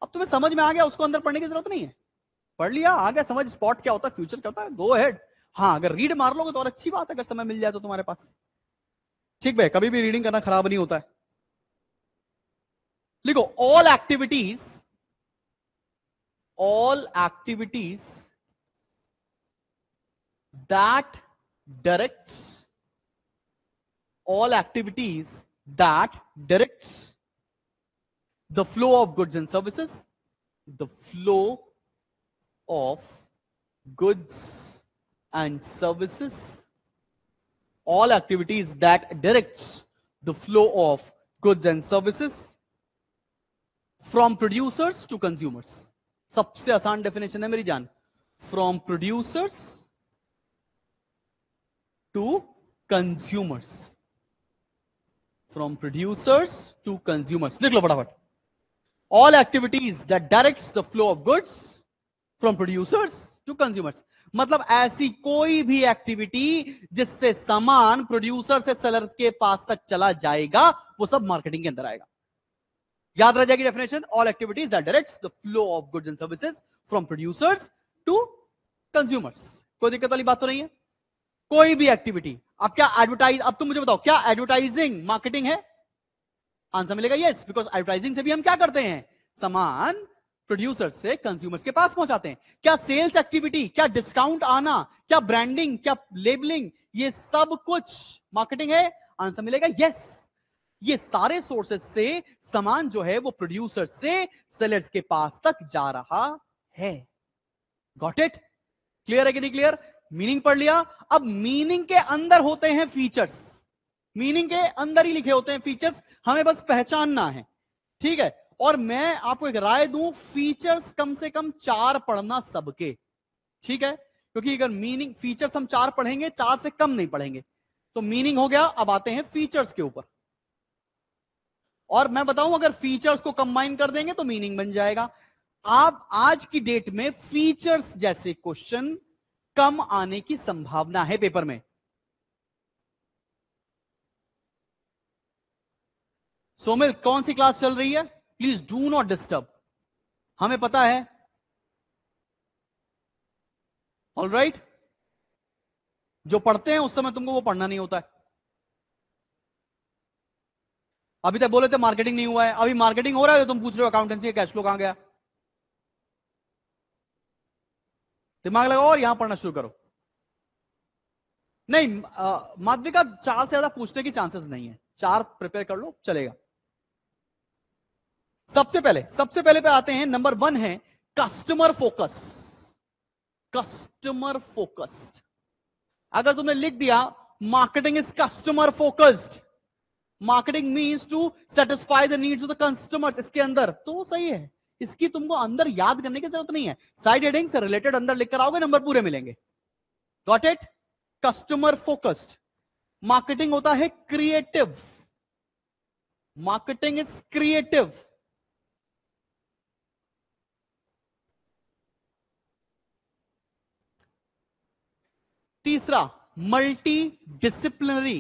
अब तुम्हें समझ में आ गया उसको अंदर पढ़ने की जरूरत नहीं है पढ़ लिया आ गया समझ स्पॉट क्या होता है फ्यूचर क्या होता है गो हेड हाँ अगर रीड मार लोगे तो और अच्छी बात है अगर समय मिल जाए तो तुम्हारे पास ठीक भाई कभी भी रीडिंग करना खराब नहीं होता है लिखो all activities all activities that directs all activities that directs the flow of goods and services, the flow of goods and services, all activities that directs the flow of goods and services from producers to consumers. सबसे आसान definition है मेरी जान From producers. to consumers from producers to consumers likh lo फटाफट all activities that directs the flow of goods from producers to consumers मतलब ऐसी कोई भी एक्टिविटी जिससे सामान प्रोड्यूसर से सेलर के पास तक चला जाएगा वो सब मार्केटिंग के अंदर आएगा याद रह जाएगी definition all activities that directs the flow of goods and services from producers to consumers कोई दिक्कत वाली बात तो नहीं है कोई भी एक्टिविटी अब क्या एडवर्टाइज अब तुम मुझे बताओ क्या एडवर्टाइजिंग मार्केटिंग है आंसर मिलेगा यस बिकॉज एडवर्टाइजिंग से भी हम क्या करते हैं सामान प्रोड्यूसर से कंज्यूमर्स के पास पहुंचाते हैं क्या सेल्स एक्टिविटी क्या डिस्काउंट आना क्या ब्रांडिंग क्या लेबलिंग ये सब कुछ मार्केटिंग है आंसर मिलेगा यस ये सारे सोर्सेस से सामान जो है वो प्रोड्यूसर से सेलर्स के पास तक जा रहा है गॉट इट क्लियर है कि नहीं क्लियर मीनिंग पढ़ लिया अब मीनिंग के अंदर होते हैं फीचर्स मीनिंग के अंदर ही लिखे होते हैं फीचर्स हमें बस पहचानना है ठीक है और मैं आपको एक राय दूं फीचर्स कम से कम चार पढ़ना सबके ठीक है क्योंकि अगर मीनिंग फीचर्स हम चार पढ़ेंगे चार से कम नहीं पढ़ेंगे तो मीनिंग हो गया अब आते हैं फीचर्स के ऊपर और मैं बताऊं अगर फीचर्स को कंबाइन कर देंगे तो मीनिंग बन जाएगा आप आज की डेट में फीचर्स जैसे क्वेश्चन कम आने की संभावना है पेपर में सोमिल कौन सी क्लास चल रही है प्लीज डू नॉट डिस्टर्ब हमें पता है ऑल राइट right? जो पढ़ते हैं उस समय तुमको वो पढ़ना नहीं होता है अभी तक बोले थे मार्केटिंग नहीं हुआ है अभी मार्केटिंग हो रहा है तो तुम पूछ रहे हो अकाउंटेंसी का कैश फ्लो कहां गया दिमाग लगाओ और यहां पढ़ना शुरू करो नहीं का चार से ज्यादा पूछने की चांसेस नहीं है चार प्रिपेयर कर लो चलेगा सबसे पहले सबसे पहले पे आते हैं नंबर वन है कस्टमर फोकस कस्टमर फोकस्ड अगर तुमने लिख दिया marketing is customer focused marketing means to satisfy the needs of the customers इसके अंदर तो सही है इसकी तुमको अंदर याद करने की जरूरत नहीं है साइड हेडिंग से रिलेटेड अंदर लिखकर आओगे नंबर पूरे मिलेंगे got it customer focused marketing होता है क्रिएटिव मार्केटिंग इज क्रिएटिव तीसरा multi disciplinary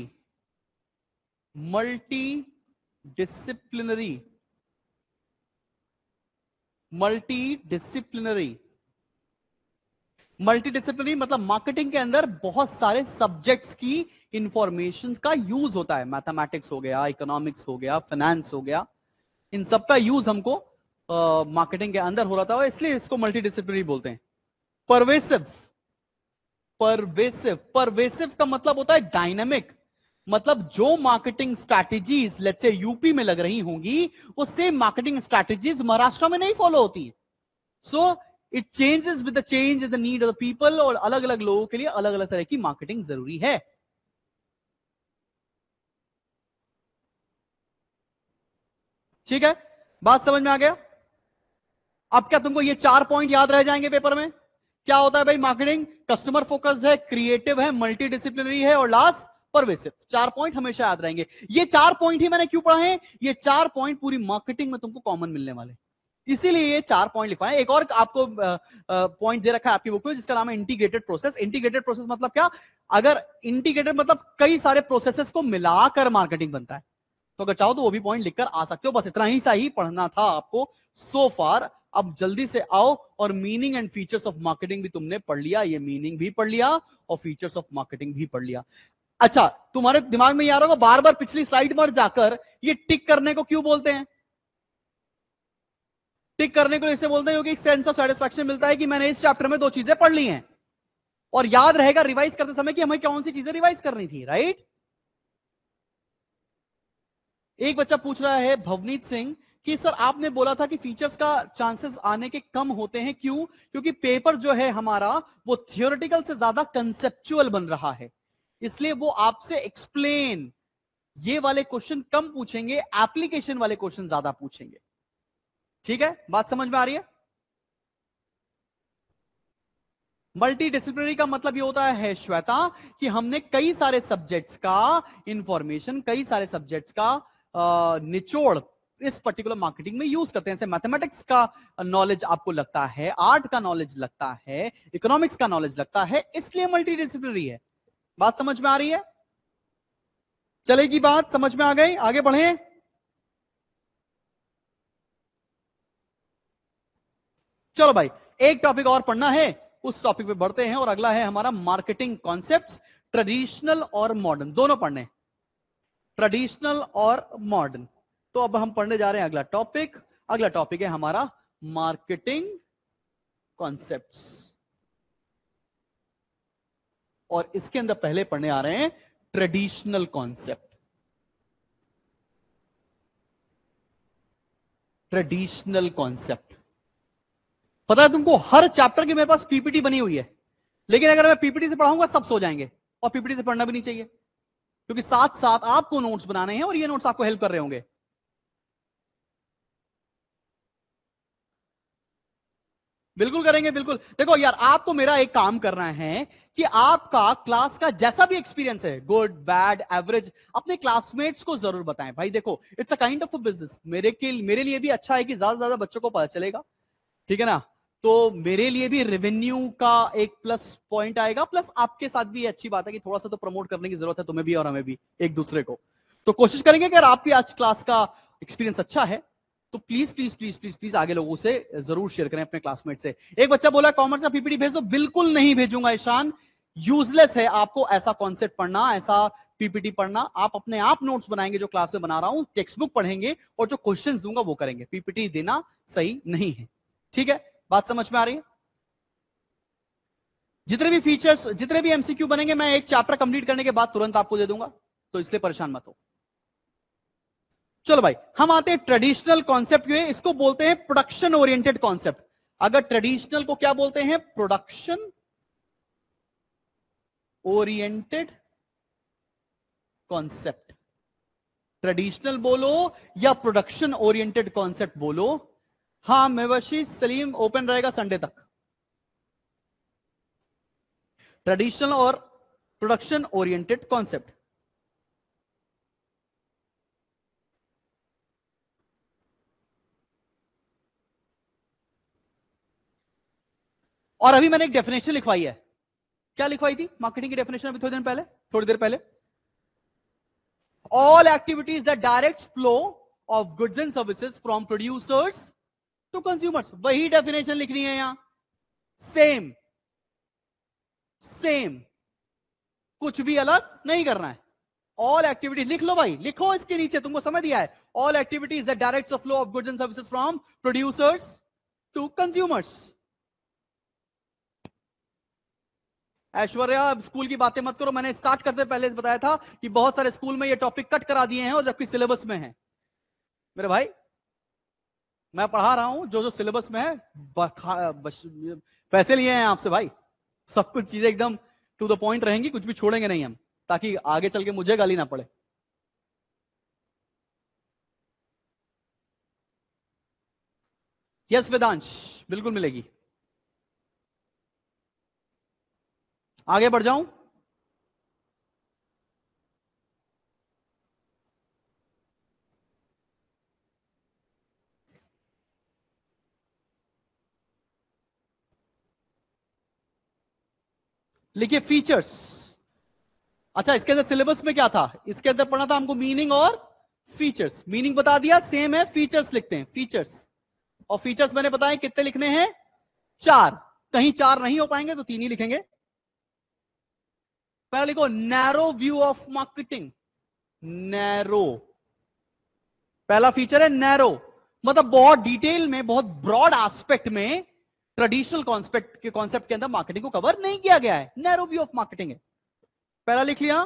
multi disciplinary multidisciplinary multidisciplinary मतलब मार्केटिंग के अंदर बहुत सारे सब्जेक्ट्स की इंफॉर्मेशन का यूज होता है मैथमेटिक्स हो गया इकोनॉमिक्स हो गया फाइनेंस हो गया इन सब का यूज हमको मार्केटिंग uh, के अंदर हो रहा था इसलिए इसको मल्टीडिसिप्लिनरी बोलते हैं परवेसिव परवेसिव परवेसिव का मतलब होता है डायनेमिक मतलब जो marketing strategies let's say UP में लग रही होंगी वो सेम मार्केटिंग स्ट्रैटेजीज महाराष्ट्र में नहीं फॉलो होती है so it changes with the change the need of the people और अलग अलग लोगों के लिए अलग अलग तरह की मार्केटिंग जरूरी है ठीक है बात समझ में आ गया अब क्या तुमको ये चार पॉइंट याद रह जाएंगे पेपर में क्या होता है भाई मार्केटिंग कस्टमर फोकस है क्रिएटिव है मल्टी डिसिप्लिनरी है और लास्ट परवेसिव चार पॉइंट हमेशा याद रहेंगे ये चार पॉइंट ही मैंने क्यों पढ़ा है ये चार पॉइंट पूरी मार्केटिंग में तुमको कॉमन मिलने वाले इसीलिए ये चार पॉइंट लिखवाए एक और आपको पॉइंट दे रखा है आपकी बुक में जिसका नाम है इंटीग्रेटेड प्रोसेस इंटीग्रेटेड प्रोसेस मतलब क्या अगर इंटीग्रेटेड मतलब कई सारे प्रोसेसेस को मिलाकर मार्केटिंग बनता है तो अगर चाहो तो वो भी पॉइंट लिखकर आ सकते हो बस इतना ही सा ही पढ़ना था आपको सो so फार अब जल्दी से आओ और meaning and features of marketing भी तुमने पढ़ लिया ये मीनिंग भी पढ़ लिया और फीचर्स ऑफ मार्केटिंग भी पढ़ लिया अच्छा तुम्हारे दिमाग में ये आ रहा होगा बार बार पिछली स्लाइड पर जाकर ये टिक करने को क्यों बोलते हैं टिक करने को इसे बोलते हैं क्योंकि सेंस ऑफ सेटिस्फेक्शन मिलता है कि मैंने इस चैप्टर में दो चीजें पढ़ ली हैं और याद रहेगा रिवाइज करते समय कि हमें कौन सी चीजें रिवाइज करनी थी राइट एक बच्चा पूछ रहा है भवनीत सिंह कि सर आपने बोला था कि फीचर्स का चांसेस आने के कम होते हैं क्यों क्योंकि पेपर जो है हमारा वो थियोरिटिकल से ज्यादा कंसेप्चुअल बन रहा है इसलिए वो आपसे एक्सप्लेन ये वाले क्वेश्चन कम पूछेंगे एप्लीकेशन वाले क्वेश्चन ज्यादा पूछेंगे ठीक है बात समझ में आ रही है मल्टी डिसिप्लिनरी का मतलब ये होता है श्वेता कि हमने कई सारे सब्जेक्ट्स का इंफॉर्मेशन कई सारे सब्जेक्ट्स का निचोड़ इस पर्टिकुलर मार्केटिंग में यूज करते हैं जैसे मैथमेटिक्स का नॉलेज आपको लगता है आर्ट का नॉलेज लगता है इकोनॉमिक्स का नॉलेज लगता है इसलिए मल्टी डिसिप्लिनरी है बात समझ में आ रही है चलेगी बात समझ में आ गई आगे बढ़े चलो भाई एक टॉपिक और पढ़ना है उस टॉपिक पे बढ़ते हैं और अगला है हमारा मार्केटिंग कॉन्सेप्ट ट्रेडिशनल और मॉडर्न दोनों पढ़ने ट्रेडिशनल और मॉडर्न तो अब हम पढ़ने जा रहे हैं अगला टॉपिक अगला टॉपिक है हमारा मार्केटिंग कॉन्सेप्ट्स और इसके अंदर पहले पढ़ने आ रहे हैं ट्रेडिशनल कॉन्सेप्ट ट्रेडिशनल कॉन्सेप्ट पता है तुमको हर चैप्टर की मेरे पास पीपीटी बनी हुई है लेकिन अगर मैं पीपीटी से पढ़ाऊंगा सब सो जाएंगे और पीपीटी से पढ़ना भी नहीं चाहिए क्योंकि साथ साथ आपको नोट्स बनाने हैं और ये नोट्स आपको हेल्प कर रहे होंगे बिल्कुल करेंगे बिल्कुल देखो यार आपको तो मेरा एक काम करना है कि आपका क्लास का जैसा भी एक्सपीरियंस है गुड बैड एवरेज अपने क्लासमेट्स को जरूर बताएं भाई देखो it's a kind of a business मेरे के मेरे लिए भी अच्छा है कि ज्यादा से ज्यादा बच्चों को पता चलेगा ठीक है ना तो मेरे लिए भी रेवेन्यू का एक प्लस पॉइंट आएगा प्लस आपके साथ भी अच्छी बात है कि थोड़ा सा तो प्रमोट करने की जरूरत है तुम्हें भी और हमें भी एक दूसरे को तो कोशिश करेंगे अगर आपकी आज क्लास का एक्सपीरियंस अच्छा है तो please please please please please आगे लोगों से जरूर शेयर करें अपने क्लासमेट से एक बच्चा बोला कॉमर्स का पीपीटी भेज दो बिल्कुल नहीं भेजूंगा ईशान यूजलेस है आपको ऐसा कॉन्सेप्ट पढ़ना ऐसा पीपीटी पढ़ना आप अपने आप नोट्स बनाएंगे जो क्लास में बना रहा हूं टेक्स्ट बुक पढ़ेंगे और जो क्वेश्चन दूंगा वो करेंगे पीपीटी देना सही नहीं है ठीक है बात समझ में आ रही है जितने भी फीचर्स जितने भी एमसीक्यू बनेंगे मैं एक चैप्टर कंप्लीट करने के बाद तुरंत आपको दे दूंगा तो इसलिए परेशान मत हो चलो भाई हम आते हैं ट्रेडिशनल कॉन्सेप्ट इसको बोलते हैं प्रोडक्शन ओरिएंटेड कॉन्सेप्ट अगर ट्रेडिशनल को क्या बोलते हैं प्रोडक्शन ओरिएंटेड कॉन्सेप्ट ट्रेडिशनल बोलो या प्रोडक्शन ओरिएंटेड कॉन्सेप्ट बोलो हाँ मेवशी सलीम ओपन रहेगा संडे तक ट्रेडिशनल और प्रोडक्शन ओरिएंटेड कॉन्सेप्ट और अभी मैंने एक डेफिनेशन लिखवाई है क्या लिखवाई थी मार्केटिंग की डेफिनेशन अभी थोड़ी देर पहले थोड़ी देर पहले all activities the direct flow of goods and services from producers to consumers वही डेफिनेशन लिखनी है यहां सेम सेम कुछ भी अलग नहीं करना है ऑल एक्टिविटीज लिख लो भाई लिखो इसके नीचे तुमको समझ दिया है all activities the direct flow of goods and services from producers to consumers Aishwarya अब स्कूल की बातें मत करो मैंने स्टार्ट करते पहले बताया था कि बहुत सारे स्कूल में ये टॉपिक कट करा दिए हैं और जबकि सिलेबस में है मेरे भाई मैं पढ़ा रहा हूं जो जो सिलेबस में है पैसे लिए हैं आपसे भाई सब कुछ चीजें एकदम टू द पॉइंट रहेंगी कुछ भी छोड़ेंगे नहीं हम ताकि आगे चल के मुझे गाली ना पड़े यस वेदांश बिल्कुल मिलेगी आगे बढ़ जाऊं लिखिए फीचर्स अच्छा इसके अंदर सिलेबस में क्या था इसके अंदर पढ़ना था हमको मीनिंग और फीचर्स मीनिंग बता दिया सेम है फीचर्स लिखते हैं फीचर्स और फीचर्स मैंने बताए कितने लिखने हैं चार कहीं चार नहीं हो पाएंगे तो तीन ही लिखेंगे पहले लिखो narrow view of marketing narrow पहला फीचर है नैरो मतलब बहुत डिटेल में बहुत ब्रॉड एस्पेक्ट में ट्रेडिशनल कॉन्सेप्ट के कॉन्सेप्ट के अंदर मार्केटिंग को कवर नहीं किया गया है नैरो व्यू ऑफ मार्केटिंग है पहला लिख लिया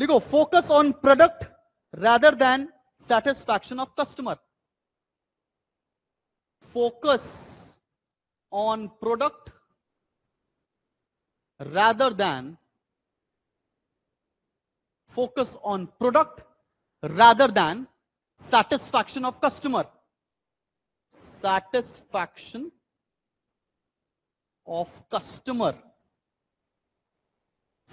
लिखो focus on product rather than satisfaction of customer focus on product rather than focus on product rather than satisfaction of customer satisfaction of customer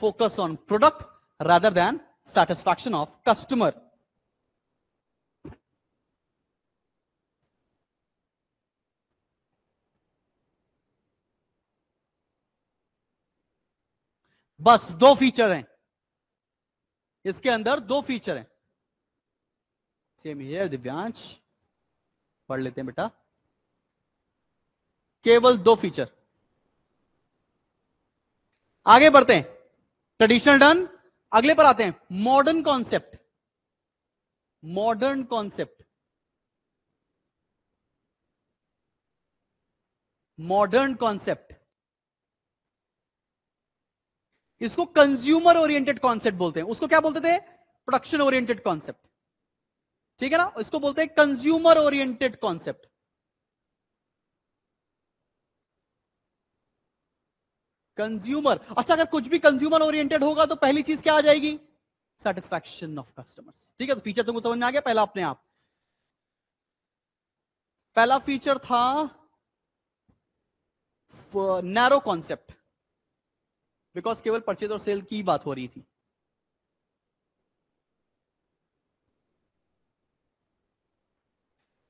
focus on product rather than satisfaction of customer बस दो feature हैं इसके अंदर दो feature हैं same here Divyansh पढ़ लेते हैं बेटा केवल दो फीचर आगे बढ़ते हैं ट्रेडिशनल डन अगले पर आते हैं modern concept modern concept modern concept इसको कंज्यूमर ओरिएंटेड कॉन्सेप्ट बोलते हैं उसको क्या बोलते थे प्रोडक्शन ओरिएंटेड कॉन्सेप्ट ठीक है ना इसको बोलते हैं कंज्यूमर ओरिएंटेड कॉन्सेप्ट कंज्यूमर अच्छा अगर कुछ भी कंज्यूमर ओरिएंटेड होगा तो पहली चीज क्या आ जाएगी सेटिस्फैक्शन ऑफ कस्टमर ठीक है तो फीचर तुमको समझ में आ गया पहला अपने आप पहला फीचर था नैरो कॉन्सेप्ट बिकॉज केवल परचेज और सेल की बात हो रही थी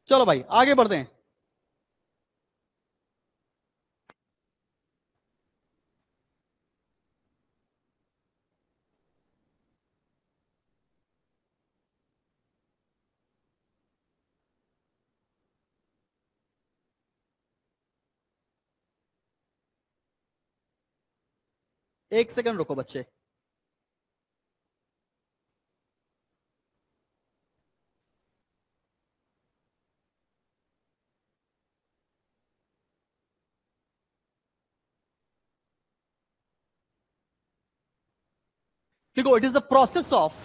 चलो भाई आगे बढ़ते हैं एक सेकंड रुको बच्चे देखो it is the process of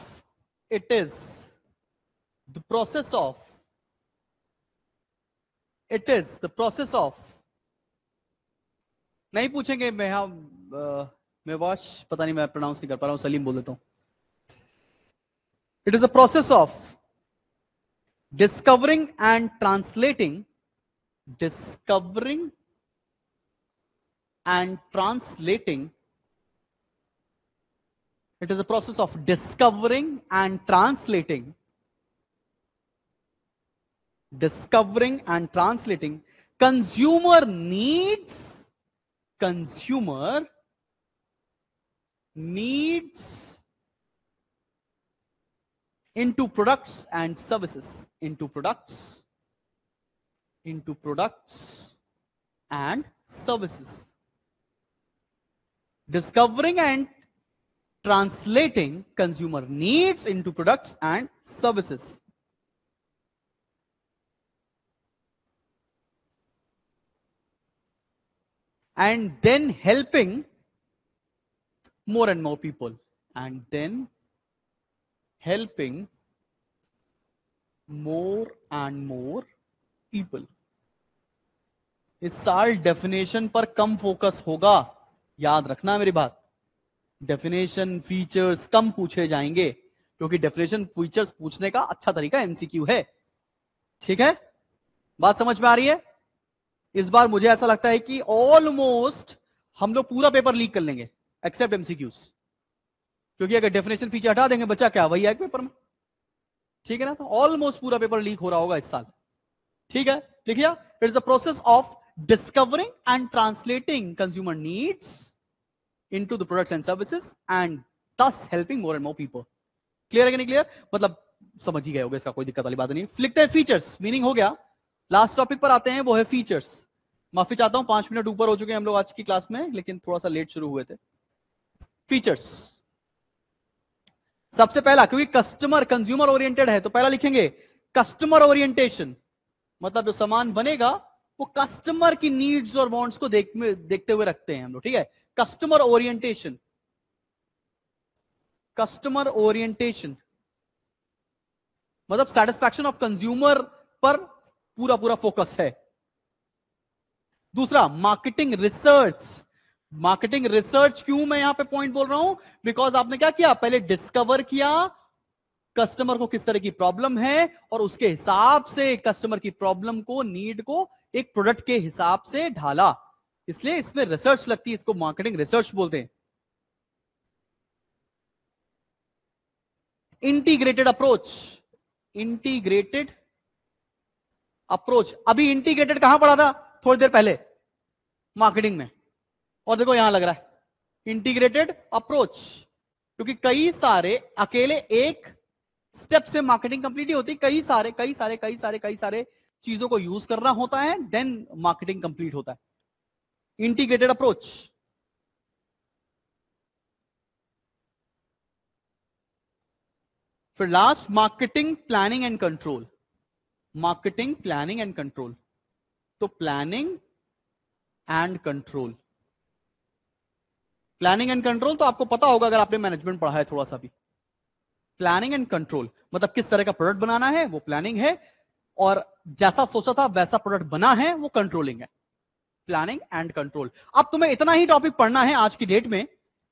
it is the process of it is the process of नहीं पूछेंगे मैं हम मैं वॉश पता नहीं मैं प्रोनाउंस नहीं कर पा रहा हूं सलीम बोल देता हूं it is a process of discovering and translating discovering and translating it is a process of discovering and translating discovering and translating consumer needs consumer needs into products and services into products into products and services discovering and translating consumer needs into products and services and then helping more and more people and then helping more and more people इस साल definition पर कम focus होगा याद रखना मेरी बात definition features कम पूछे जाएंगे क्योंकि डेफिनेशन फीचर्स पूछने का अच्छा तरीका एमसीक्यू है ठीक है बात समझ में आ रही है इस बार मुझे ऐसा लगता है कि ऑलमोस्ट हम लोग पूरा पेपर लीक कर लेंगे एक्सेप्ट एमसीक्यूज क्योंकि अगर डेफिनेशन फीचर हटा देंगे बच्चा क्या वही है पेपर में ठीक है ना तो ऑलमोस्ट पूरा पेपर लीक हो रहा होगा इस साल ठीक है लिखिए it is the process of discovering and translating consumer needs into the products and services and thus helping more and more people clear है कि नहीं क्लियर मतलब समझ ही गए होगा इसका कोई दिक्कत वाली बात नहीं लिखते हैं फीचर्स मीनिंग हो गया लास्ट टॉपिक पर आते हैं वो है फीचर्स माफी चाहता हूं पांच मिनट ऊपर हो चुके हैं हम लोग आज की क्लास में लेकिन थोड़ा सा लेट शुरू हुए थे फीचर्स सबसे पहला क्योंकि कस्टमर कंज्यूमर ओरिएंटेड है तो पहला लिखेंगे कस्टमर ओरिएंटेशन मतलब जो सामान बनेगा वो कस्टमर की नीड्स और वांट्स को देख देखते हुए रखते हैं हम लोग ठीक है कस्टमर ओरिएंटेशन कस्टमर ओरिएंटेशन मतलब सेटिस्फैक्शन ऑफ कंज्यूमर पर पूरा पूरा फोकस है दूसरा मार्केटिंग रिसर्च मार्केटिंग रिसर्च क्यों मैं यहां पे पॉइंट बोल रहा हूं बिकॉज आपने क्या किया पहले डिस्कवर किया कस्टमर को किस तरह की प्रॉब्लम है और उसके हिसाब से कस्टमर की प्रॉब्लम को नीड को एक प्रोडक्ट के हिसाब से ढाला इसलिए इसमें रिसर्च लगती है इसको मार्केटिंग रिसर्च बोलते हैं इंटीग्रेटेड अप्रोच इंटीग्रेटेड अप्रोच अभी इंटीग्रेटेड कहां पड़ा था थोड़ी देर पहले मार्केटिंग में और देखो यहां लग रहा है इंटीग्रेटेड अप्रोच क्योंकि कई सारे अकेले एक स्टेप से मार्केटिंग कंप्लीट नहीं होती कई सारे कई सारे कई सारे कई सारे चीजों को यूज करना होता है देन मार्केटिंग कंप्लीट होता है इंटीग्रेटेड अप्रोच फिर last marketing planning and control marketing planning and control तो planning and control planning and control तो आपको पता होगा अगर आपने मैनेजमेंट पढ़ा है थोड़ा सा भी प्लानिंग एंड कंट्रोल मतलब किस तरह का प्रोडक्ट बनाना है वो प्लानिंग है और जैसा सोचा था वैसा प्रोडक्ट बना है वो कंट्रोलिंग है प्लानिंग एंड कंट्रोल अब तुम्हें इतना ही टॉपिक पढ़ना है आज की डेट में